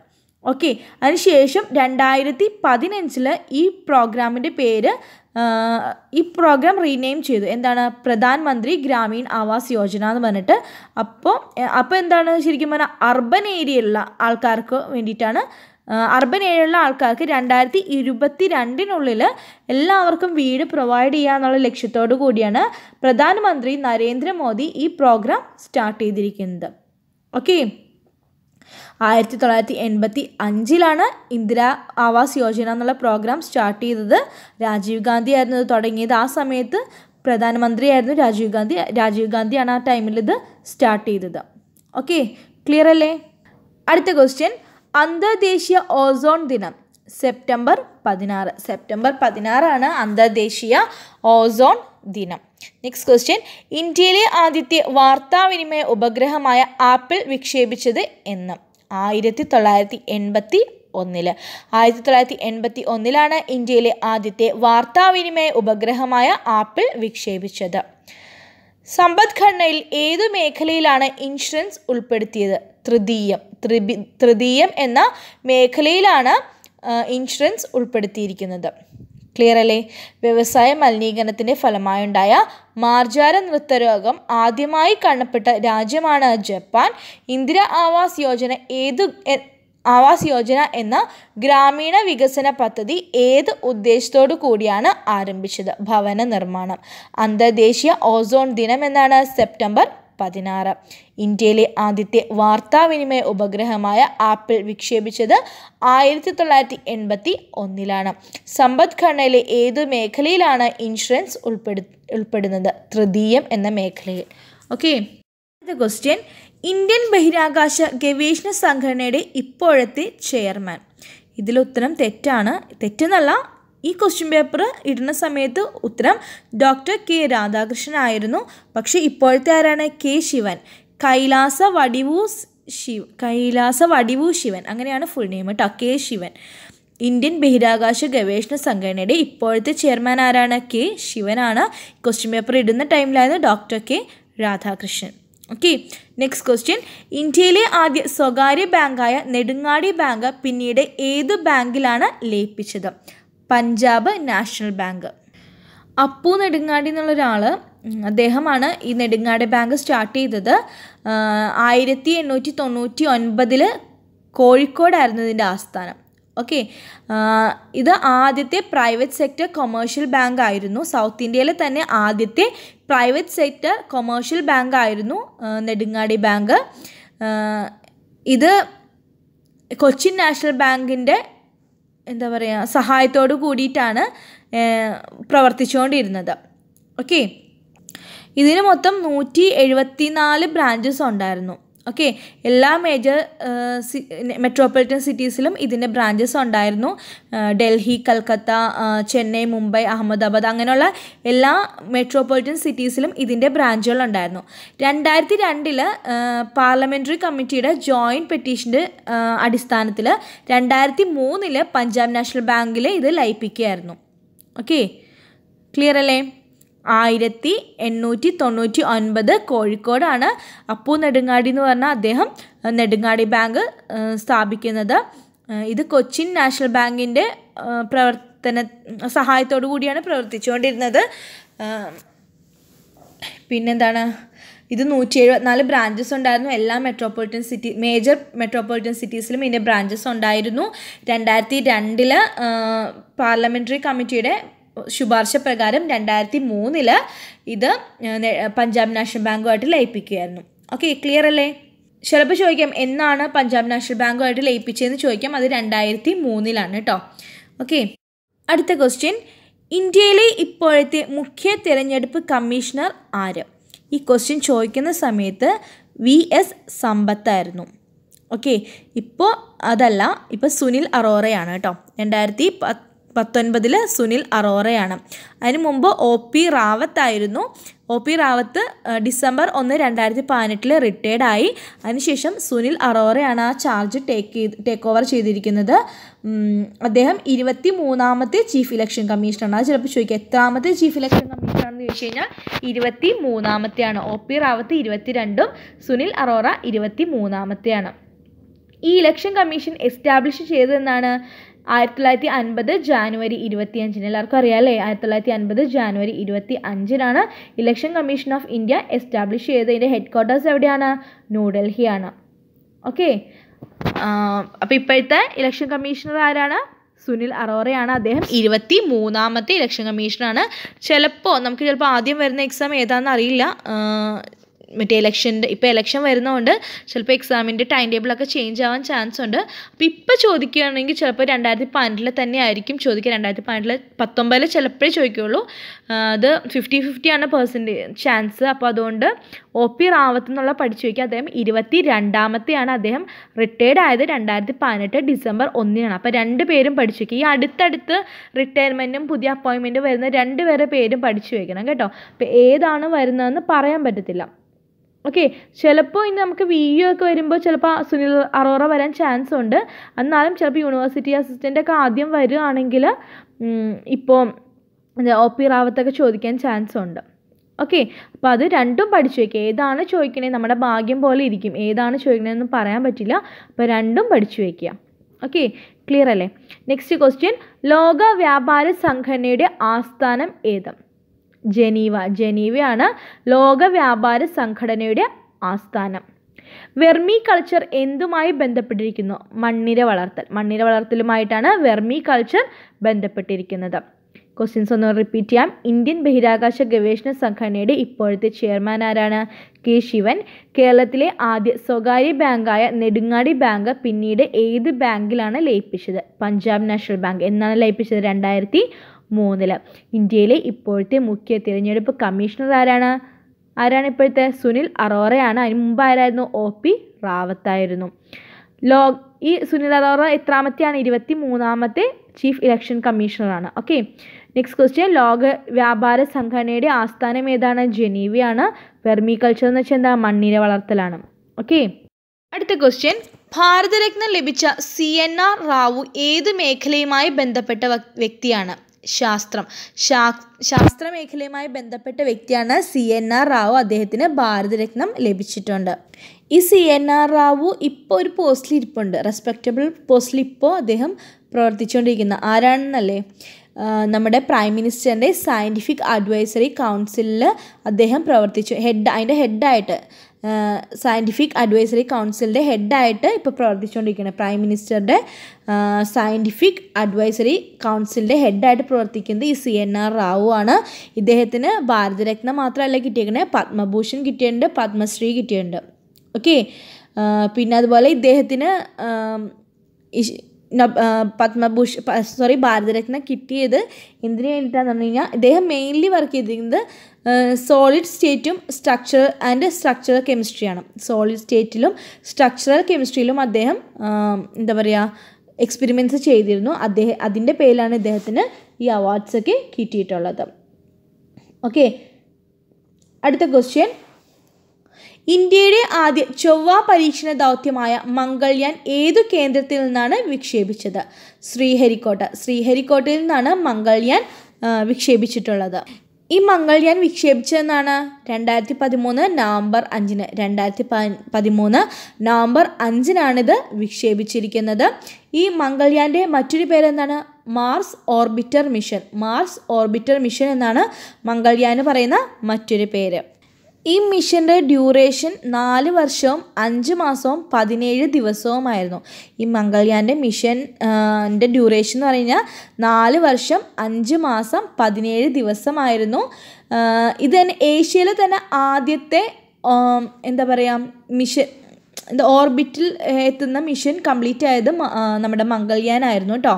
A: ഓക്കെ അതിനുശേഷം രണ്ടായിരത്തി പതിനഞ്ചിൽ ഈ പ്രോഗ്രാമിൻ്റെ പേര് ഈ പ്രോഗ്രാം റീനെയിം ചെയ്തു എന്താണ് പ്രധാൻ മന്ത്രി ഗ്രാമീൺ ആവാസ് യോജന എന്ന് പറഞ്ഞിട്ട് അപ്പോൾ അപ്പോൾ എന്താണ് ശരിക്കും പറഞ്ഞാൽ അർബൻ ഏരിയയിലുള്ള ആൾക്കാർക്ക് വേണ്ടിയിട്ടാണ് അർബൻ ഏരിയയിലുള്ള ആൾക്കാർക്ക് രണ്ടായിരത്തി ഇരുപത്തി രണ്ടിനുള്ളിൽ എല്ലാവർക്കും വീട് പ്രൊവൈഡ് ചെയ്യുക എന്നുള്ള ലക്ഷ്യത്തോടു കൂടിയാണ് പ്രധാനമന്ത്രി നരേന്ദ്രമോദി ഈ പ്രോഗ്രാം സ്റ്റാർട്ട് ചെയ്തിരിക്കുന്നത് ഓക്കേ ആയിരത്തി തൊള്ളായിരത്തി എൺപത്തി അഞ്ചിലാണ് ഇന്ദിരാ ആവാസ് യോജന എന്നുള്ള പ്രോഗ്രാം സ്റ്റാർട്ട് ചെയ്തത് രാജീവ് ഗാന്ധി ആയിരുന്നു തുടങ്ങിയത് ആ സമയത്ത് പ്രധാനമന്ത്രിയായിരുന്നു രാജീവ് ഗാന്ധി രാജീവ് ഗാന്ധിയാണ് ആ ടൈമിൽ ഇത് സ്റ്റാർട്ട് ചെയ്തത് ഓക്കെ ക്ലിയർ അല്ലേ അടുത്ത ക്വസ്റ്റ്യൻ അന്തർദേശീയ ഓസോൺ ദിനം സെപ്റ്റംബർ പതിനാറ് സെപ്റ്റംബർ പതിനാറാണ് അന്തർദേശീയ ഓസോൺ ദിനം നെക്സ്റ്റ് ക്വസ്റ്റ്യൻ ഇന്ത്യയിലെ ആദ്യത്തെ വാർത്താവിനിമയ ഉപഗ്രഹമായ ആപ്പിൾ വിക്ഷേപിച്ചത് എന്നും ആയിരത്തി തൊള്ളായിരത്തി എൺപത്തി ഒന്നിൽ ആയിരത്തി തൊള്ളായിരത്തി എൺപത്തി ഒന്നിലാണ് ഇന്ത്യയിലെ ആദ്യത്തെ വാർത്താവിനിമയ ഉപഗ്രഹമായ ആപ്പിൾ വിക്ഷേപിച്ചത് സമ്പദ്ഘടനയിൽ ഏതു മേഖലയിലാണ് ഇൻഷുറൻസ് ഉൾപ്പെടുത്തിയത് തൃതീയം തൃതീയം എന്ന മേഖലയിലാണ് ഇൻഷുറൻസ് ഉൾപ്പെടുത്തിയിരിക്കുന്നത് ക്ലിയർ അല്ലേ വ്യവസായ മലിനീകരണത്തിൻ്റെ ഫലമായുണ്ടായ മാർജാര നൃത്തരോഗം ആദ്യമായി കാണപ്പെട്ട രാജ്യമാണ് ജപ്പാൻ ഇന്ദിര ആവാസ് യോജന ഏത് ആവാസ് യോജന എന്ന ഗ്രാമീണ വികസന പദ്ധതി ഏത് ഉദ്ദേശത്തോടു കൂടിയാണ് ആരംഭിച്ചത് ഭവന നിർമ്മാണം അന്തർദേശീയ ഓസോൺ ദിനം എന്നാണ് സെപ്റ്റംബർ പതിനാറ് ഇന്ത്യയിലെ ആദ്യത്തെ വാർത്താവിനിമയ ഉപഗ്രഹമായ ആപ്പിൾ വിക്ഷേപിച്ചത് ആയിരത്തി തൊള്ളായിരത്തി എൺപത്തി ഒന്നിലാണ് സമ്പദ്ഘടനയിലെ ഏത് മേഖലയിലാണ് ഇൻഷുറൻസ് ഉൾപ്പെടു ഉൾപ്പെടുന്നത് തൃതീയം എന്ന മേഖലയിൽ ഓക്കെ ക്വസ്റ്റ്യൻ ഇന്ത്യൻ ബഹിരാകാശ ഗവേഷണ സംഘടനയുടെ ഇപ്പോഴത്തെ ചെയർമാൻ ഇതിലുത്തരം തെറ്റാണ് തെറ്റെന്നല്ല ഈ ക്വസ്റ്റ്യൻ പേപ്പർ ഇടുന്ന സമയത്ത് ഉത്തരം ഡോക്ടർ കെ രാധാകൃഷ്ണൻ ആയിരുന്നു പക്ഷേ ഇപ്പോഴത്തെ ആരാണ് K Sivan Kailasavadivoo Siva Kailasavadivoo Sivan അങ്ങനെയാണ് ഫുൾ നെയിം കേട്ടോ കെ ശിവൻ ഇന്ത്യൻ ബഹിരാകാശ ഗവേഷണ സംഘടനയുടെ ഇപ്പോഴത്തെ ചെയർമാൻ ആരാണ് കെ ശിവനാണ് ക്വസ്റ്റ്യൻ പേപ്പർ ഇടുന്ന ടൈമിലായിരുന്നു doctor K Radhakrishnan okay next question ഇന്ത്യയിലെ ആദ്യ സ്വകാര്യ ബാങ്കായ നെടുങ്ങാടി ബാങ്ക് പിന്നീട് ഏത് ബാങ്കിലാണ് ലയിപ്പിച്ചത് പഞ്ചാബ് നാഷണൽ ബാങ്ക് അപ്പു നെടുങ്ങാടി എന്നുള്ള ഒരാൾ അദ്ദേഹമാണ് ഈ നെടുങ്ങാടി ബാങ്ക് സ്റ്റാർട്ട് ചെയ്തത് ആയിരത്തി എണ്ണൂറ്റി തൊണ്ണൂറ്റി ഒൻപതിൽ കോഴിക്കോടായിരുന്നു ഇതിൻ്റെ ആസ്ഥാനം ഓക്കെ ഇത് ആദ്യത്തെ പ്രൈവറ്റ് സെക്ടർ കൊമേഴ്ഷ്യൽ ബാങ്ക് ആയിരുന്നു സൗത്ത് ഇന്ത്യയിലെ തന്നെ ആദ്യത്തെ പ്രൈവറ്റ് സെക്ടർ കൊമേഴ്ഷ്യൽ ബാങ്ക് ആയിരുന്നു നെടുങ്ങാടി ബാങ്ക് ഇത് കൊച്ചിൻ നാഷണൽ ബാങ്കിൻ്റെ എന്താ പറയുക സഹായത്തോടു കൂടിയിട്ടാണ് പ്രവർത്തിച്ചുകൊണ്ടിരുന്നത് ഓക്കെ ഇതിന് മൊത്തം നൂറ്റി എഴുപത്തി നാല് ബ്രാഞ്ചസ് ഉണ്ടായിരുന്നു ഓക്കെ എല്ലാ മേജർ മെട്രോപൊളിറ്റൻ സിറ്റീസിലും ഇതിൻ്റെ ബ്രാഞ്ചസ് ഉണ്ടായിരുന്നു ഡൽഹി കൽക്കത്ത ചെന്നൈ മുംബൈ അഹമ്മദാബാദ് അങ്ങനെയുള്ള എല്ലാ മെട്രോപൊളിറ്റൻ സിറ്റീസിലും ഇതിൻ്റെ ബ്രാഞ്ചുകൾ ഉണ്ടായിരുന്നു രണ്ടായിരത്തി രണ്ടിൽ പാർലമെൻ്ററി കമ്മിറ്റിയുടെ ജോയിൻറ്റ് പെറ്റീഷൻ്റെ അടിസ്ഥാനത്തിൽ രണ്ടായിരത്തി മൂന്നിൽ പഞ്ചാബ് നാഷണൽ ബാങ്കിൽ ഇത് ലയിപ്പിക്കുകയായിരുന്നു ഓക്കെ ക്ലിയർ അല്ലേ ആയിരത്തി എണ്ണൂറ്റി തൊണ്ണൂറ്റി ഒൻപത് കോഴിക്കോടാണ് അപ്പു നെടുങ്ങാടി എന്ന് പറഞ്ഞാൽ അദ്ദേഹം നെടുങ്ങാടി ബാങ്ക് സ്ഥാപിക്കുന്നത് ഇത് കൊച്ചിൻ നാഷണൽ ബാങ്കിൻ്റെ പ്രവർത്തന സഹായത്തോടു കൂടിയാണ് പ്രവർത്തിച്ചുകൊണ്ടിരുന്നത് പിന്നെന്താണ് ഇത് നൂറ്റി എഴുപത്തിനാല് ബ്രാഞ്ചസ് ഉണ്ടായിരുന്നു എല്ലാ മെട്രോപൊളിറ്റൻ സിറ്റി മേജർ മെട്രോപൊളിറ്റൻ സിറ്റീസിലും ഇതിൻ്റെ ബ്രാഞ്ചസ് ഉണ്ടായിരുന്നു രണ്ടായിരത്തി രണ്ടില് പാർലമെൻ്ററി കമ്മിറ്റിയുടെ ശുപാർശ പ്രകാരം രണ്ടായിരത്തി മൂന്നിൽ ഇത് പഞ്ചാബ് നാഷണൽ ബാങ്കുമായിട്ട് ലയിപ്പിക്കുകയായിരുന്നു ഓക്കെ ക്ലിയർ അല്ലേ ചിലപ്പോൾ ചോദിക്കാം എന്നാണ് പഞ്ചാബ് നാഷണൽ ബാങ്കുമായിട്ട് ലയിപ്പിച്ചതെന്ന് ചോദിക്കാം അത് രണ്ടായിരത്തി മൂന്നിലാണ് കേട്ടോ ഓക്കെ അടുത്ത ക്വസ്റ്റ്യൻ ഇന്ത്യയിലെ ഇപ്പോഴത്തെ മുഖ്യ തിരഞ്ഞെടുപ്പ് കമ്മീഷണർ ആര് ഈ ക്വസ്റ്റ്യൻ ചോദിക്കുന്ന സമയത്ത് വി എസ് സമ്പത്തായിരുന്നു ഓക്കെ ഇപ്പോൾ അതല്ല ഇപ്പോൾ സുനിൽ അറോറയാണ് കേട്ടോ രണ്ടായിരത്തി പത്ത് പത്തൊൻപതിൽ സുനിൽ അറോറയാണ് അതിന് മുമ്പ് ഒ പി റാവത്ത് ആയിരുന്നു ഒ പി റാവത്ത് ഡിസംബർ ഒന്ന് രണ്ടായിരത്തി പതിനെട്ടിൽ റിട്ടയർഡായി അതിനുശേഷം സുനിൽ അറോറയാണ് ആ ചാർജ് ടേക്ക് ചെയ്ത് ടേക്ക് ഓവർ ചെയ്തിരിക്കുന്നത് അദ്ദേഹം ഇരുപത്തി മൂന്നാമത്തെ ചീഫ് ഇലക്ഷൻ കമ്മീഷണറാണ് അത് ചിലപ്പോൾ ചോദിക്കുക എത്രാമത്തെ ചീഫ് ഇലക്ഷൻ കമ്മീഷണർ എന്ന് ചോദിച്ചു കഴിഞ്ഞാൽ ഇരുപത്തി മൂന്നാമത്തെയാണ് ഒ പി റാവത്ത് ഇരുപത്തി രണ്ടും സുനിൽ അറോറ ഇരുപത്തി മൂന്നാമത്തെയാണ് ഈ ഇലക്ഷൻ കമ്മീഷൻ എസ്റ്റാബ്ലിഷ് ചെയ്തതെന്നാണ് ആയിരത്തി തൊള്ളായിരത്തി അൻപത് ജാനുവരി ഇരുപത്തിയഞ്ചിന് എല്ലാവർക്കും അറിയാം അല്ലേ ആയിരത്തി തൊള്ളായിരത്തി അൻപത് ജാനുവരി ഇരുപത്തി അഞ്ചിനാണ് election commission of India establish ചെയ്തത് ഇതിൻ്റെ ഹെഡ് ക്വാർട്ടേഴ്സ് എവിടെയാണ് ന്യൂഡൽഹിയാണ് ഓക്കെ അപ്പോൾ ഇപ്പോഴത്തെ ഇലക്ഷൻ കമ്മീഷണർ ആരാണ് സുനിൽ അറോറയാണ് അദ്ദേഹം ഇരുപത്തി മൂന്നാമത്തെ ഇലക്ഷൻ കമ്മീഷനാണ് ചിലപ്പോൾ നമുക്ക് ചിലപ്പോൾ ആദ്യം വരുന്ന എക്സാം ഏതാണെന്ന് അറിയില്ല മറ്റേ ഇലക്ഷൻ്റെ ഇപ്പോൾ ഇലക്ഷൻ വരുന്നതുകൊണ്ട് ചിലപ്പോൾ എക്സാമിൻ്റെ ടൈം ടേബിളൊക്കെ ചേഞ്ച് ആവാൻ ചാൻസ് ഉണ്ട് അപ്പോൾ ഇപ്പോൾ ചോദിക്കുകയാണെങ്കിൽ ചിലപ്പോൾ രണ്ടായിരത്തി പതിനെട്ടിൽ തന്നെ ആയിരിക്കും ചോദിക്കുക രണ്ടായിരത്തി പതിനെട്ടിൽ പത്തൊമ്പതിൽ ചിലപ്പോഴേ ചോദിക്കുകയുള്ളൂ അത് ഫിഫ്റ്റി ഫിഫ്റ്റി ആണ് പേഴ്സൻറ്റേജ് ചാൻസ് അപ്പോൾ അതുകൊണ്ട് ഒ പി റാവത്ത് എന്നുള്ള പഠിച്ചു വയ്ക്കുക അദ്ദേഹം ഇരുപത്തി രണ്ടാമത്തെയാണ് അദ്ദേഹം റിട്ടയർഡ് ആയത് രണ്ടായിരത്തി പതിനെട്ട് ഡിസംബർ ഒന്നിനാണ് അപ്പോൾ രണ്ട് പേരും പഠിച്ചു വയ്ക്കുക ഈ അടുത്തടുത്ത് റിട്ടയർമെൻറ്റും പുതിയ അപ്പോയിൻമെൻറ്റും വരുന്ന രണ്ട് പേരെ പേരും പഠിച്ചു വയ്ക്കണം കേട്ടോ അപ്പോൾ ഏതാണ് വരുന്നതെന്ന് പറയാൻ പറ്റത്തില്ല ഓക്കെ ചിലപ്പോൾ ഇനി നമുക്ക് വി യു ഒക്കെ വരുമ്പോൾ ചിലപ്പോൾ സുനിൽ അറോറ വരാൻ ചാൻസ് ഉണ്ട് എന്നാലും ചിലപ്പോൾ യൂണിവേഴ്സിറ്റി അസിസ്റ്റൻ്റ് ഒക്കെ ആദ്യം വരുവാണെങ്കിൽ ഇപ്പോൾ ഒ പി റാവത്തൊക്കെ ചോദിക്കാൻ ചാൻസ് ഉണ്ട് ഓക്കെ അപ്പോൾ അത് രണ്ടും പഠിച്ചു വയ്ക്കുക ഏതാണ് ചോദിക്കണേ നമ്മുടെ ഭാഗ്യം പോലെ ഇരിക്കും ഏതാണ് ചോദിക്കണേന്ന് പറയാൻ പറ്റില്ല അപ്പോൾ രണ്ടും പഠിച്ചു വയ്ക്കുക ഓക്കെ ക്ലിയർ അല്ലേ നെക്സ്റ്റ് ക്വസ്റ്റ്യൻ ലോക വ്യാപാര സംഘടനയുടെ ആസ്ഥാനം ഏതാണ് ജനീവ ജനീവയാണ് ലോക വ്യാപാര സംഘടനയുടെ ആസ്ഥാനം വെർമി കൾച്ചർ എന്തുമായി ബന്ധപ്പെട്ടിരിക്കുന്നു മണ്ണിര വളർത്തൽ മണ്ണിര വളർത്തലുമായിട്ടാണ് വെർമി കൾച്ചർ ബന്ധപ്പെട്ടിരിക്കുന്നത് ക്വസ്റ്റ്യൻസ് ഒന്ന് റിപ്പീറ്റ് ചെയ്യാം ഇന്ത്യൻ ബഹിരാകാശ ഗവേഷണ സംഘടനയുടെ ഇപ്പോഴത്തെ ചെയർമാൻ ആരാണ് കെ ശിവൻ കേരളത്തിലെ ആദ്യ സ്വകാര്യ ബാങ്കായ നെടുങ്ങാടി ബാങ്ക് പിന്നീട് ഏത് ബാങ്കിലാണ് ലയിപ്പിച്ചത് പഞ്ചാബ് നാഷണൽ ബാങ്ക് എന്നാണ് ലയിപ്പിച്ചത് രണ്ടായിരത്തി മൂന്നിൽ ഇന്ത്യയിലെ ഇപ്പോഴത്തെ മുഖ്യ തിരഞ്ഞെടുപ്പ് കമ്മീഷണർ ആരാണ് ആരാണ് ഇപ്പോഴത്തെ സുനിൽ അറോറയാണ് അതിന് മുമ്പ് ആരായിരുന്നു ഒ പി റാവത്തായിരുന്നു ലോ ഈ സുനിൽ അറോറ എത്രാമത്തെയാണ് ഇരുപത്തി മൂന്നാമത്തെ ചീഫ് ഇലക്ഷൻ കമ്മീഷണറാണ് ഓക്കെ നെക്സ്റ്റ് ക്വസ്റ്റ്യൻ ലോക വ്യാപാര സംഘടനയുടെ ആസ്ഥാനം ഏതാണ് ജനീവയാണ് വെർമി കൾച്ചർ എന്ന് വെച്ചാൽ എന്താ മണ്ണിര വളർത്തലാണ് ഓക്കെ അടുത്ത ക്വസ്റ്റ്യൻ ഭാരതരത്നം ലഭിച്ച സി എൻ ആർ റാവു ഏത് മേഖലയുമായി ബന്ധപ്പെട്ട വ്യക്തിയാണ് ശാസ്ത്രം ശാസ്ത്ര മേഖലയുമായി ബന്ധപ്പെട്ട വ്യക്തിയാണ് സി എൻ ആർ റാവു അദ്ദേഹത്തിന് ഭാരതരത്നം ലഭിച്ചിട്ടുണ്ട് ഈ സി എൻ ആർ റാവു ഇപ്പോൾ ഒരു പോസ്റ്റിൽ ഇരിപ്പുണ്ട് റെസ്പെക്റ്റബിൾ പോസ്റ്റിൽ ഇപ്പോൾ അദ്ദേഹം പ്രവർത്തിച്ചുകൊണ്ടിരിക്കുന്ന ആരാണെന്നല്ലേ നമ്മുടെ പ്രൈം മിനിസ്റ്ററിൻ്റെ സയൻറ്റിഫിക് അഡ്വൈസറി കൗൺസിലിൽ അദ്ദേഹം പ്രവർത്തിച്ചു ഹെഡ് അതിൻ്റെ ഹെഡായിട്ട് സയൻറ്റിഫിക് അഡ്വൈസറി കൗൺസിലിൻ്റെ ഹെഡായിട്ട് ഇപ്പോൾ പ്രവർത്തിച്ചുകൊണ്ടിരിക്കുന്നത് പ്രൈം മിനിസ്റ്ററുടെ സയൻറ്റിഫിക് അഡ്വൈസറി കൗൺസിലിൻ്റെ ഹെഡായിട്ട് പ്രവർത്തിക്കുന്നത് ഈ സി എൻ ആർ റാവു ആണ് ഇദ്ദേഹത്തിന് ഭാരതരത്ന മാത്രമല്ല കിട്ടിയിരിക്കുന്നത് പത്മഭൂഷൺ കിട്ടിയിട്ടുണ്ട് പത്മശ്രീ കിട്ടിയിട്ടുണ്ട് ഓക്കെ പിന്നെ അതുപോലെ ഇദ്ദേഹത്തിന് പത്മഭൂഷ് സോറി ഭാരതരത്ന കിട്ടിയത് എന്തിനു വേണ്ടിയിട്ടാണെന്ന് പറഞ്ഞു കഴിഞ്ഞാൽ ഇദ്ദേഹം മെയിൻലി വർക്ക് ചെയ്തിരിക്കുന്നത് സോളിഡ് സ്റ്റേറ്റും സ്ട്രക്ചർ ആൻഡ് സ്ട്രക്ചറൽ കെമിസ്ട്രിയാണ് സോളിഡ് സ്റ്റേറ്റിലും സ്ട്രക്ചറൽ കെമിസ്ട്രിയിലും അദ്ദേഹം എന്താ പറയുക എക്സ്പെരിമെൻസ് ചെയ്തിരുന്നു അദ്ദേഹം അതിൻ്റെ പേരിലാണ് ഇദ്ദേഹത്തിന് ഈ അവാർഡ്സൊക്കെ കിട്ടിയിട്ടുള്ളത് ഓക്കെ അടുത്ത ക്വസ്റ്റ്യൻ ഇന്ത്യയുടെ ആദ്യ ചൊവ്വ പരീക്ഷണ ദൗത്യമായ മംഗൾയാൻ ഏതു കേന്ദ്രത്തിൽ നിന്നാണ് വിക്ഷേപിച്ചത് ശ്രീഹരിക്കോട്ട ശ്രീഹരിക്കോട്ടയിൽ നിന്നാണ് മംഗൾയാൻ വിക്ഷേപിച്ചിട്ടുള്ളത് ഈ മംഗൾയാൻ വിക്ഷേപിച്ചതെന്നാണ് രണ്ടായിരത്തി പതിമൂന്ന് നവംബർ അഞ്ചിന് രണ്ടായിരത്തി പതിമൂന്ന് നവംബർ അഞ്ചിനാണിത് വിക്ഷേപിച്ചിരിക്കുന്നത് ഈ മംഗൾയാൻ്റെ മറ്റൊരു പേരെന്താണ് Mars orbiter mission Mars orbiter mission എന്നാണ് മംഗൾയാൻ പറയുന്ന മറ്റൊരു പേര് ഈ മിഷൻ്റെ ഡ്യൂറേഷൻ നാല് വർഷവും അഞ്ച് മാസവും പതിനേഴ് ദിവസവുമായിരുന്നു ഈ മംഗൾയാൻ്റെ മിഷൻ ഡ്യൂറേഷൻ എന്ന് പറഞ്ഞു കഴിഞ്ഞാൽ നാല് വർഷം അഞ്ച് മാസം പതിനേഴ് ദിവസമായിരുന്നു ഇത് തന്നെ ഏഷ്യയിലെ തന്നെ ആദ്യത്തെ എന്താ പറയുക മിഷൻ എന്താ ഓർബിറ്റിൽ എത്തുന്ന മിഷൻ കംപ്ലീറ്റ് ആയത് നമ്മുടെ മംഗൾയാൻ ആയിരുന്നു കേട്ടോ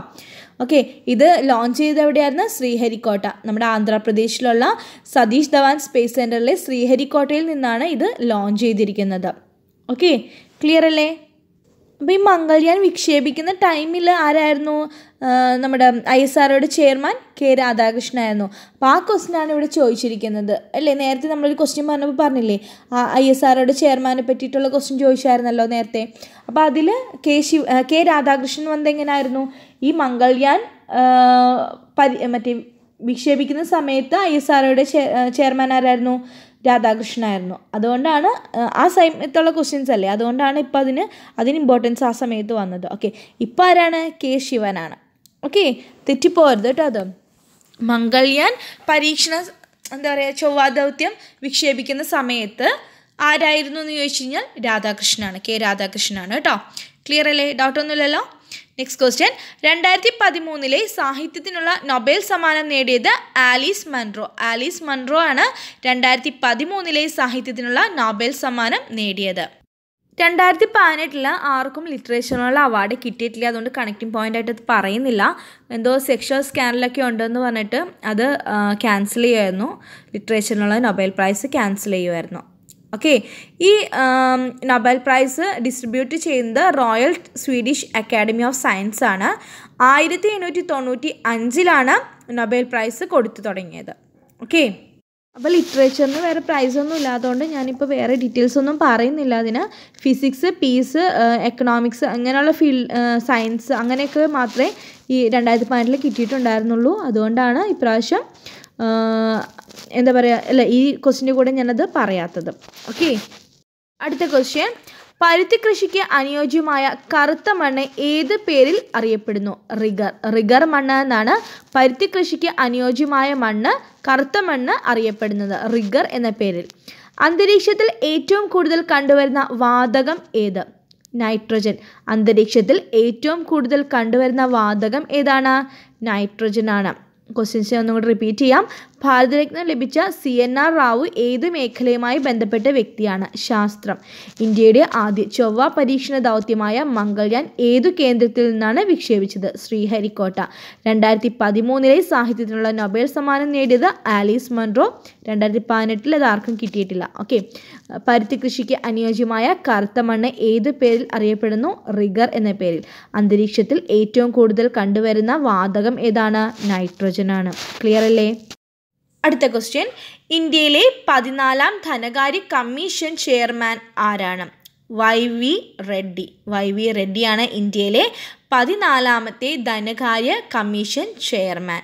A: ഓക്കെ ഇത് ലോഞ്ച് ചെയ്ത് എവിടെയായിരുന്നു ശ്രീഹരിക്കോട്ട നമ്മുടെ ആന്ധ്രാപ്രദേശിലുള്ള സതീഷ് ധവാൻ സ്പേസ് സെൻറ്ററിലെ ശ്രീഹരിക്കോട്ടയിൽ നിന്നാണ് ഇത് ലോഞ്ച് ചെയ്തിരിക്കുന്നത് ഓക്കെ ക്ലിയർ അല്ലേ അപ്പോൾ ഈ മംഗൾയാൻ വിക്ഷേപിക്കുന്ന ടൈമിൽ ആരായിരുന്നു നമ്മുടെ ഐ എസ് ആർഒയുടെ ചെയർമാൻ കെ രാധാകൃഷ്ണനായിരുന്നു അപ്പോൾ ആ ക്വസ്റ്റിനാണ് ഇവിടെ ചോദിച്ചിരിക്കുന്നത് അല്ലേ നേരത്തെ നമ്മളൊരു ക്വസ്റ്റ്യൻ പറഞ്ഞപ്പോൾ പറഞ്ഞില്ലേ ആ ഐ എസ് ആർഒയുടെ ചെയർമാനെ പറ്റിയിട്ടുള്ള ക്വസ്റ്റ്യൻ ചോദിച്ചായിരുന്നല്ലോ നേരത്തെ അപ്പോൾ അതിൽ കെ ശിവ കെ രാധാകൃഷ്ണൻ വന്നെങ്ങനായിരുന്നു ഈ മംഗൾയാൻ പരി മറ്റേ വിക്ഷേപിക്കുന്ന സമയത്ത് ഐ എസ് ആർഒയുടെ ചെയർമാൻ ആരായിരുന്നു രാധാകൃഷ്ണനായിരുന്നു അതുകൊണ്ടാണ് ആ സമയത്തുള്ള ക്വസ്റ്റ്യൻസ് അല്ലേ അതുകൊണ്ടാണ് ഇപ്പോൾ അതിന് അതിന് ഇമ്പോർട്ടൻസ് ആ സമയത്ത് വന്നത് ഓക്കെ ഇപ്പോൾ ആരാണ് കെ ശിവനാണ് ഓക്കെ തെറ്റിപ്പോകരുത് കേട്ടോ അത് മംഗൾയാൻ പരീക്ഷണ എന്താ പറയുക ചൊവ്വാദൗത്യം വിക്ഷേപിക്കുന്ന സമയത്ത് ആരായിരുന്നു എന്ന് ചോദിച്ചു കഴിഞ്ഞാൽ രാധാകൃഷ്ണനാണ് കെ രാധാകൃഷ്ണനാണ് കേട്ടോ ക്ലിയർ അല്ലേ ഡൗട്ടൊന്നുമില്ലല്ലോ നെക്സ്റ്റ് ക്വസ്റ്റ്യൻ രണ്ടായിരത്തി പതിമൂന്നിലെ സാഹിത്യത്തിനുള്ള നൊബേൽ സമ്മാനം നേടിയത് ആലീസ് മൺറോ ആലീസ് മൺറോ ആണ് രണ്ടായിരത്തി പതിമൂന്നിലെ സാഹിത്യത്തിനുള്ള നൊബേൽ സമ്മാനം നേടിയത് രണ്ടായിരത്തി പതിനെട്ടിൽ ആർക്കും ലിറ്ററേച്ചറിനുള്ള അവാർഡ് കിട്ടിയിട്ടില്ല അതുകൊണ്ട് കണക്റ്റിംഗ് പോയിൻ്റ് ആയിട്ട് അത് പറയുന്നില്ല എന്തോ സെക്ഷൽ സ്കാനിലൊക്കെ ഉണ്ടെന്ന് പറഞ്ഞിട്ട് അത് ക്യാൻസൽ ചെയ്യുമായിരുന്നു ലിറ്ററേച്ചറിനുള്ള നൊബേൽ പ്രൈസ് ക്യാൻസൽ ചെയ്യുമായിരുന്നു ഓക്കെ ഈ നൊബൽ പ്രൈസ് ഡിസ്ട്രിബ്യൂട്ട് ചെയ്യുന്നത് royal Swedish academy of science ആണ് ആയിരത്തി എണ്ണൂറ്റി തൊണ്ണൂറ്റി അഞ്ചിലാണ് നൊബൽ പ്രൈസ് കൊടുത്തു തുടങ്ങിയത് ഓക്കെ അപ്പോൾ ലിറ്ററേച്ചറിന് വേറെ പ്രൈസൊന്നും ഇല്ലാത്തതുകൊണ്ട് ഞാനിപ്പോൾ വേറെ ഡീറ്റെയിൽസ് ഒന്നും പറയുന്നില്ല അതിന് ഫിസിക്സ് പീസ് എക്കണോമിക്സ് അങ്ങനെയുള്ള ഫീൽഡ് സയൻസ് uh, അങ്ങനെയൊക്കെ മാത്രമേ ഈ രണ്ടായിരത്തി പതിനെട്ടിൽ കിട്ടിയിട്ടുണ്ടായിരുന്നുള്ളൂ അതുകൊണ്ടാണ് ഇപ്രാവശ്യം എന്താ പറയുക അല്ല ഈ ക്വസ്റ്റിൻ്റെ കൂടെ ഞാനത് പറയാത്തത് ഓക്കെ അടുത്ത ക്വസ്റ്റ്യൻ പരുത്തി കൃഷിക്ക് അനുയോജ്യമായ കറുത്ത മണ്ണ് ഏത് പേരിൽ അറിയപ്പെടുന്നു റിഗർ റിഗർ മണ്ണ് എന്നാണ് പരുത്തി കൃഷിക്ക് അനുയോജ്യമായ മണ്ണ് കറുത്ത മണ്ണ് അറിയപ്പെടുന്നത് റിഗർ എന്ന പേരിൽ അന്തരീക്ഷത്തിൽ ഏറ്റവും കൂടുതൽ കണ്ടുവരുന്ന വാതകം ഏത് നൈട്രജൻ അന്തരീക്ഷത്തിൽ ഏറ്റവും കൂടുതൽ കണ്ടുവരുന്ന വാതകം ഏതാണ് നൈട്രജൻ ആണ് ക്വസ്റ്റ്യൻസ് ഞാൻ ഒന്നുകൂടി റിപ്പീറ്റ് ചെയ്യാം ഭാരതരത്നം ലഭിച്ച സി എൻ ആർ റാവു ഏത് മേഖലയുമായി ബന്ധപ്പെട്ട വ്യക്തിയാണ് ശാസ്ത്രം ഇന്ത്യയുടെ ആദ്യ ചൊവ്വ പരീക്ഷണ ദൗത്യമായ മംഗൾയാൻ ഏതു കേന്ദ്രത്തിൽ നിന്നാണ് വിക്ഷേപിച്ചത് ശ്രീഹരിക്കോട്ട രണ്ടായിരത്തി പതിമൂന്നിലെ സാഹിത്യത്തിനുള്ള നൊബേൽ സമ്മാനം നേടിയത് ആലീസ് മൺറോ രണ്ടായിരത്തി പതിനെട്ടിൽ അത് ആർക്കും കിട്ടിയിട്ടില്ല ഓക്കെ പരുത്തി കൃഷിക്ക് അനുയോജ്യമായ കറുത്ത മണ്ണ് ഏത് പേരിൽ അറിയപ്പെടുന്നു റിഗർ എന്ന പേരിൽ അന്തരീക്ഷത്തിൽ ഏറ്റവും കൂടുതൽ കണ്ടുവരുന്ന വാതകം ഏതാണ് നൈട്രജൻ ആണ് ക്ലിയർ അല്ലേ അടുത്ത ക്വസ്റ്റ്യൻ ഇന്ത്യയിലെ പതിനാലാം ധനകാര്യ കമ്മീഷൻ ചെയർമാൻ ആരാണ് Y V Reddy Y V റെഡ്ഡിയാണ് ഇന്ത്യയിലെ പതിനാലാമത്തെ ധനകാര്യ കമ്മീഷൻ ചെയർമാൻ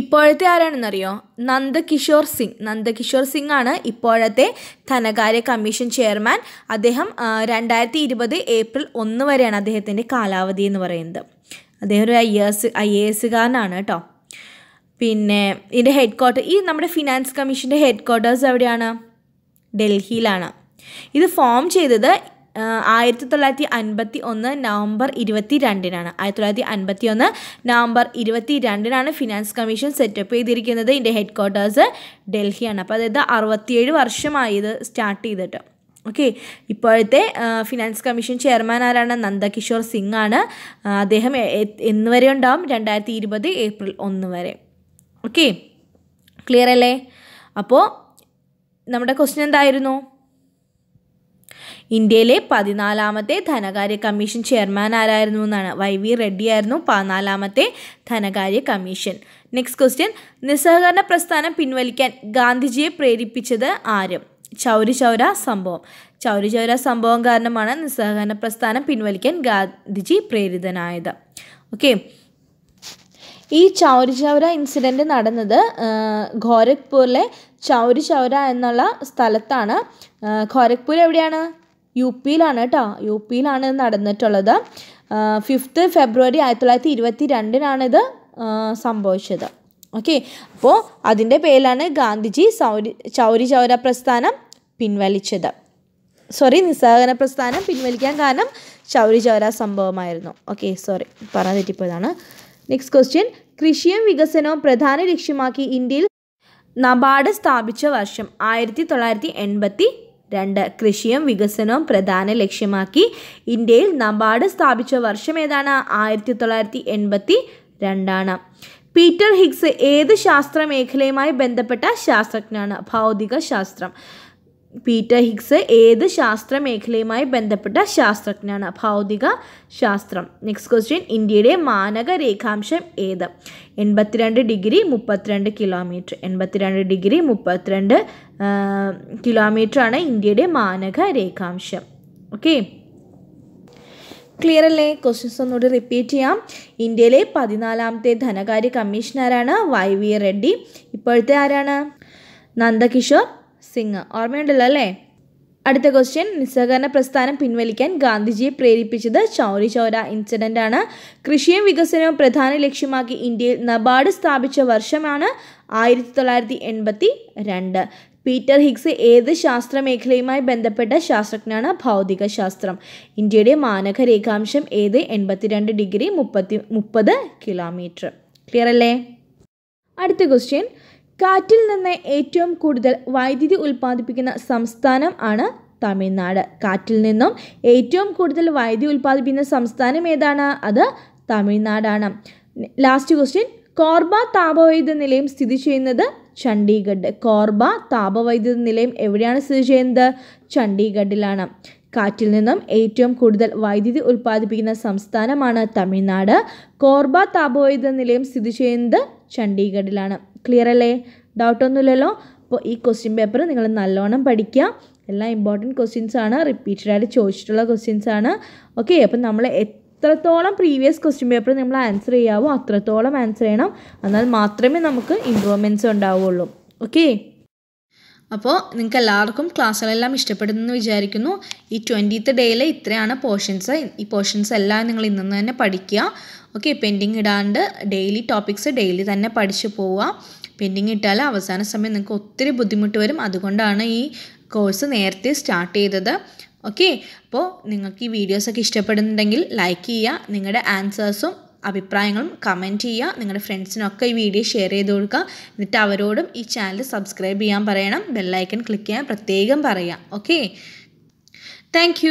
A: ഇപ്പോഴത്തെ ആരാണെന്നറിയോ നന്ദകിഷോർ സിംഗ് നന്ദകിഷോർ സിംഗ് ആണ് ഇപ്പോഴത്തെ ധനകാര്യ കമ്മീഷൻ ചെയർമാൻ അദ്ദേഹം രണ്ടായിരത്തി ഇരുപത് ഏപ്രിൽ ഒന്ന് വരെയാണ് അദ്ദേഹത്തിൻ്റെ കാലാവധി എന്ന് പറയുന്നത് അദ്ദേഹം ഒരു ഐ എസ് ഐ എ എസുകാരനാണ് കേട്ടോ പിന്നെ ഇതിൻ്റെ ഹെഡ് ക്വാർട്ടർ ഈ നമ്മുടെ ഫിനാൻസ് കമ്മീഷൻ്റെ ഹെഡ് ക്വാർട്ടേഴ്സ് എവിടെയാണ് ഡൽഹിയിലാണ് ഇത് ഫോം ചെയ്തത് ആയിരത്തി തൊള്ളായിരത്തി അൻപത്തി ഒന്ന് നവംബർ ഇരുപത്തി രണ്ടിനാണ് ആയിരത്തി തൊള്ളായിരത്തി അൻപത്തി ഒന്ന് നവംബർ ഇരുപത്തി രണ്ടിനാണ് ഫിനാൻസ് കമ്മീഷൻ സെറ്റപ്പ് ചെയ്തിരിക്കുന്നത് ഇതിൻ്റെ ഹെഡ് ക്വാർട്ടേഴ്സ് ഡൽഹിയാണ് അപ്പോൾ അതായത് അറുപത്തിയേഴ് വർഷമായി ഇത് സ്റ്റാർട്ട് ചെയ്തിട്ട് ഓക്കെ ഇപ്പോഴത്തെ ഫിനാൻസ് കമ്മീഷൻ ചെയർമാൻ ആരാണ് നന്ദകിഷോർ സിംഗ് ആണ് അദ്ദേഹം എന്ന് വരെ ഉണ്ടാവും രണ്ടായിരത്തി ഇരുപത് ഏപ്രിൽ ഒന്ന് വരെ ഓക്കെ ക്ലിയർ അല്ലേ അപ്പോൾ നമ്മുടെ ക്വസ്റ്റ്യൻ എന്തായിരുന്നു ഇന്ത്യയിലെ പതിനാലാമത്തെ ധനകാര്യ കമ്മീഷൻ ചെയർമാൻ ആരായിരുന്നു എന്നാണ് വൈ വി റെഡ്ഡിയായിരുന്നു പതിനാലാമത്തെ ധനകാര്യ കമ്മീഷൻ നെക്സ്റ്റ് ക്വസ്റ്റ്യൻ നിസ്സഹകരണ പ്രസ്ഥാനം പിൻവലിക്കാൻ ഗാന്ധിജിയെ പ്രേരിപ്പിച്ചത് ആരും ചൗരി ചൗര സംഭവം ചൗരി ചൗര സംഭവം കാരണമാണ് നിസ്സഹകരണ പ്രസ്ഥാനം പിൻവലിക്കാൻ ഗാന്ധിജി പ്രേരിതനായത് ഓക്കെ ഈ ചൗരി ചൗര ഇൻസിഡൻറ്റ് നടന്നത് ഖോരഖ്പൂരിലെ ചൗരി ചൗര എന്നുള്ള സ്ഥലത്താണ് ഖോരഖ്പൂർ എവിടെയാണ് യു പിയിലാണ് കേട്ടോ യു പിയിലാണ് നടന്നിട്ടുള്ളത് ഫിഫ്ത്ത് ഫെബ്രുവരി ആയിരത്തി തൊള്ളായിരത്തി ഇരുപത്തി ഇത് സംഭവിച്ചത് ഓക്കെ അപ്പോൾ അതിൻ്റെ പേരിലാണ് ഗാന്ധിജി സൗരി ചൗരി ചൗര പ്രസ്ഥാനം പിൻവലിച്ചത് സോറി നിസ്സഹകരണ പ്രസ്ഥാനം പിൻവലിക്കാൻ കാരണം ചൗരി ചൗര സംഭവമായിരുന്നു ഓക്കെ സോറി പറഞ്ഞു തെറ്റിപ്പോയതാണ് നെക്സ്റ്റ് ക്വസ്റ്റ്യൻ കൃഷിയും വികസനവും പ്രധാന ലക്ഷ്യമാക്കി ഇന്ത്യയിൽ നബാർഡ് സ്ഥാപിച്ച വർഷം ആയിരത്തി തൊള്ളായിരത്തി എൺപത്തി രണ്ട് കൃഷിയും വികസനവും പ്രധാന ലക്ഷ്യമാക്കി ഇന്ത്യയിൽ നബാർഡ് സ്ഥാപിച്ച വർഷം ഏതാണ് ആയിരത്തി തൊള്ളായിരത്തി എൺപത്തി രണ്ടാണ് പീറ്റർ ഹിഗ്സ് ഏത് ശാസ്ത്ര മേഖലയുമായി ബന്ധപ്പെട്ട ശാസ്ത്രജ്ഞനാണ് ഭൗതിക ശാസ്ത്രം പീറ്റർ ഹിഗ്സ് ഏത് ശാസ്ത്ര മേഖലയുമായി ബന്ധപ്പെട്ട ശാസ്ത്രജ്ഞനാണ് ഭൗതിക ശാസ്ത്രം നെക്സ്റ്റ് ക്വസ്റ്റ്യൻ ഇന്ത്യയുടെ മാനക രേഖാംശം ഏത് എൺപത്തിരണ്ട് ഡിഗ്രി മുപ്പത്തിരണ്ട് കിലോമീറ്റർ എൺപത്തിരണ്ട് ഡിഗ്രി മുപ്പത്തിരണ്ട് കിലോമീറ്ററാണ് ഇന്ത്യയുടെ മാനക രേഖാംശം ഓക്കെ ക്ലിയർ അല്ലേ ക്വസ്റ്റ്യൻസ് ഒന്നുകൂടി റിപ്പീറ്റ് ചെയ്യാം ഇന്ത്യയിലെ പതിനാലാമത്തെ ധനകാര്യ കമ്മീഷണറാണ് വൈ വി റെഡ്ഡി ഇപ്പോഴത്തെ ആരാണ് നന്ദകിഷോർ സിംഗ് ഓർമ്മയുണ്ടല്ലോ അല്ലേ അടുത്ത ക്വസ്റ്റ്യൻ നിസ്സഹകരണ പ്രസ്ഥാനം പിൻവലിക്കാൻ ഗാന്ധിജിയെ പ്രേരിപ്പിച്ചത് ചൗരി ചൗര ഇൻസിഡൻ്റ് ആണ് കൃഷിയും വികസനവും പ്രധാന ലക്ഷ്യമാക്കി ഇന്ത്യയിൽ നബാർഡ് സ്ഥാപിച്ച വർഷമാണ് ആയിരത്തി തൊള്ളായിരത്തി എൺപത്തി രണ്ട് പീറ്റർ ഹിഗ്സ് ഏത് ശാസ്ത്രമേഖലയുമായി ബന്ധപ്പെട്ട ശാസ്ത്രജ്ഞനാണ് ഭൗതിക ശാസ്ത്രം ഇന്ത്യയുടെ മാനക രേഖാംശം ഏത് എൺപത്തിരണ്ട് ഡിഗ്രി മുപ്പത്തി മുപ്പത് കിലോമീറ്റർ ക്ലിയർ അല്ലേ അടുത്ത ക്വസ്റ്റ്യൻ കാറ്റിൽ നിന്ന് ഏറ്റവും കൂടുതൽ വൈദ്യുതി ഉൽപ്പാദിപ്പിക്കുന്ന സംസ്ഥാനം ആണ് തമിഴ്നാട് കാറ്റിൽ നിന്നും ഏറ്റവും കൂടുതൽ വൈദ്യുതി ഉൽപ്പാദിപ്പിക്കുന്ന സംസ്ഥാനം ഏതാണ് അത് തമിഴ്നാടാണ് ലാസ്റ്റ് ക്വസ്റ്റ്യൻ കോർബ താപവൈദ്യുത നിലയം സ്ഥിതി ചെയ്യുന്നത് ചണ്ഡീഗഡ് കോർബ താപവൈദ്യുത നിലയം എവിടെയാണ് സ്ഥിതി ചെയ്യുന്നത് ചണ്ഡീഗഡിലാണ് കാറ്റിൽ നിന്നും ഏറ്റവും കൂടുതൽ വൈദ്യുതി ഉൽപ്പാദിപ്പിക്കുന്ന സംസ്ഥാനമാണ് തമിഴ്നാട് കോർബ താപവൈദ്യുത നിലയം സ്ഥിതി ചെയ്യുന്നത് ചണ്ഡീഗഡിലാണ് ക്ലിയർ അല്ലേ ഡൗട്ടൊന്നുമില്ലല്ലോ അപ്പോൾ ഈ ക്വസ്റ്റ്യൻ പേപ്പർ നിങ്ങൾ നല്ലോണം പഠിക്കുക എല്ലാം ഇമ്പോർട്ടൻറ്റ് ക്വസ്റ്റ്യൻസ് ആണ് റിപ്പീറ്റഡായിട്ട് ചോദിച്ചിട്ടുള്ള ക്വസ്റ്റ്യൻസ് ആണ് ഓക്കെ അപ്പം നമ്മൾ എത്രത്തോളം പ്രീവിയസ് ക്വസ്റ്റ്യൻ പേപ്പർ നമ്മൾ ആൻസർ ചെയ്യാവോ അത്രത്തോളം ആൻസർ ചെയ്യണം എന്നാൽ മാത്രമേ നമുക്ക് ഇമ്പ്രൂവ്മെൻറ്റ്സ് ഉണ്ടാവുകയുള്ളൂ ഓക്കേ അപ്പോൾ നിങ്ങൾക്ക് എല്ലാവർക്കും ക്ലാസ്സുകളെല്ലാം ഇഷ്ടപ്പെടുന്നെന്ന് വിചാരിക്കുന്നു ഈ ട്വൻറ്റീത്ത് ഡേയിൽ ഇത്രയാണ് പോർഷൻസ് ഈ പോർഷൻസ് എല്ലാം നിങ്ങൾ ഇന്ന് തന്നെ പഠിക്കുക ഓക്കെ പെൻഡിങ് ഇടാണ്ട് ഡെയിലി ടോപ്പിക്സ് ഡെയിലി തന്നെ പഠിച്ചു പോവുക പെൻഡിങ് ഇട്ടാൽ അവസാന സമയം നിങ്ങൾക്ക് ഒത്തിരി ബുദ്ധിമുട്ട് വരും അതുകൊണ്ടാണ് ഈ കോഴ്സ് നേരത്തെ സ്റ്റാർട്ട് ചെയ്തത് ഓക്കെ അപ്പോൾ നിങ്ങൾക്ക് ഈ വീഡിയോസൊക്കെ ഇഷ്ടപ്പെടുന്നുണ്ടെങ്കിൽ ലൈക്ക് ചെയ്യുക നിങ്ങളുടെ ആൻസേഴ്സും അഭിപ്രായങ്ങളും കമൻറ്റ് ചെയ്യുക നിങ്ങളുടെ ഫ്രണ്ട്സിനൊക്കെ ഈ വീഡിയോ ഷെയർ ചെയ്ത് കൊടുക്കുക എന്നിട്ട് അവരോടും ഈ ചാനൽ സബ്സ്ക്രൈബ് ചെയ്യാൻ പറയണം ബെല്ലൈക്കൺ ക്ലിക്ക് ചെയ്യാൻ പ്രത്യേകം പറയുക ഓക്കെ താങ്ക്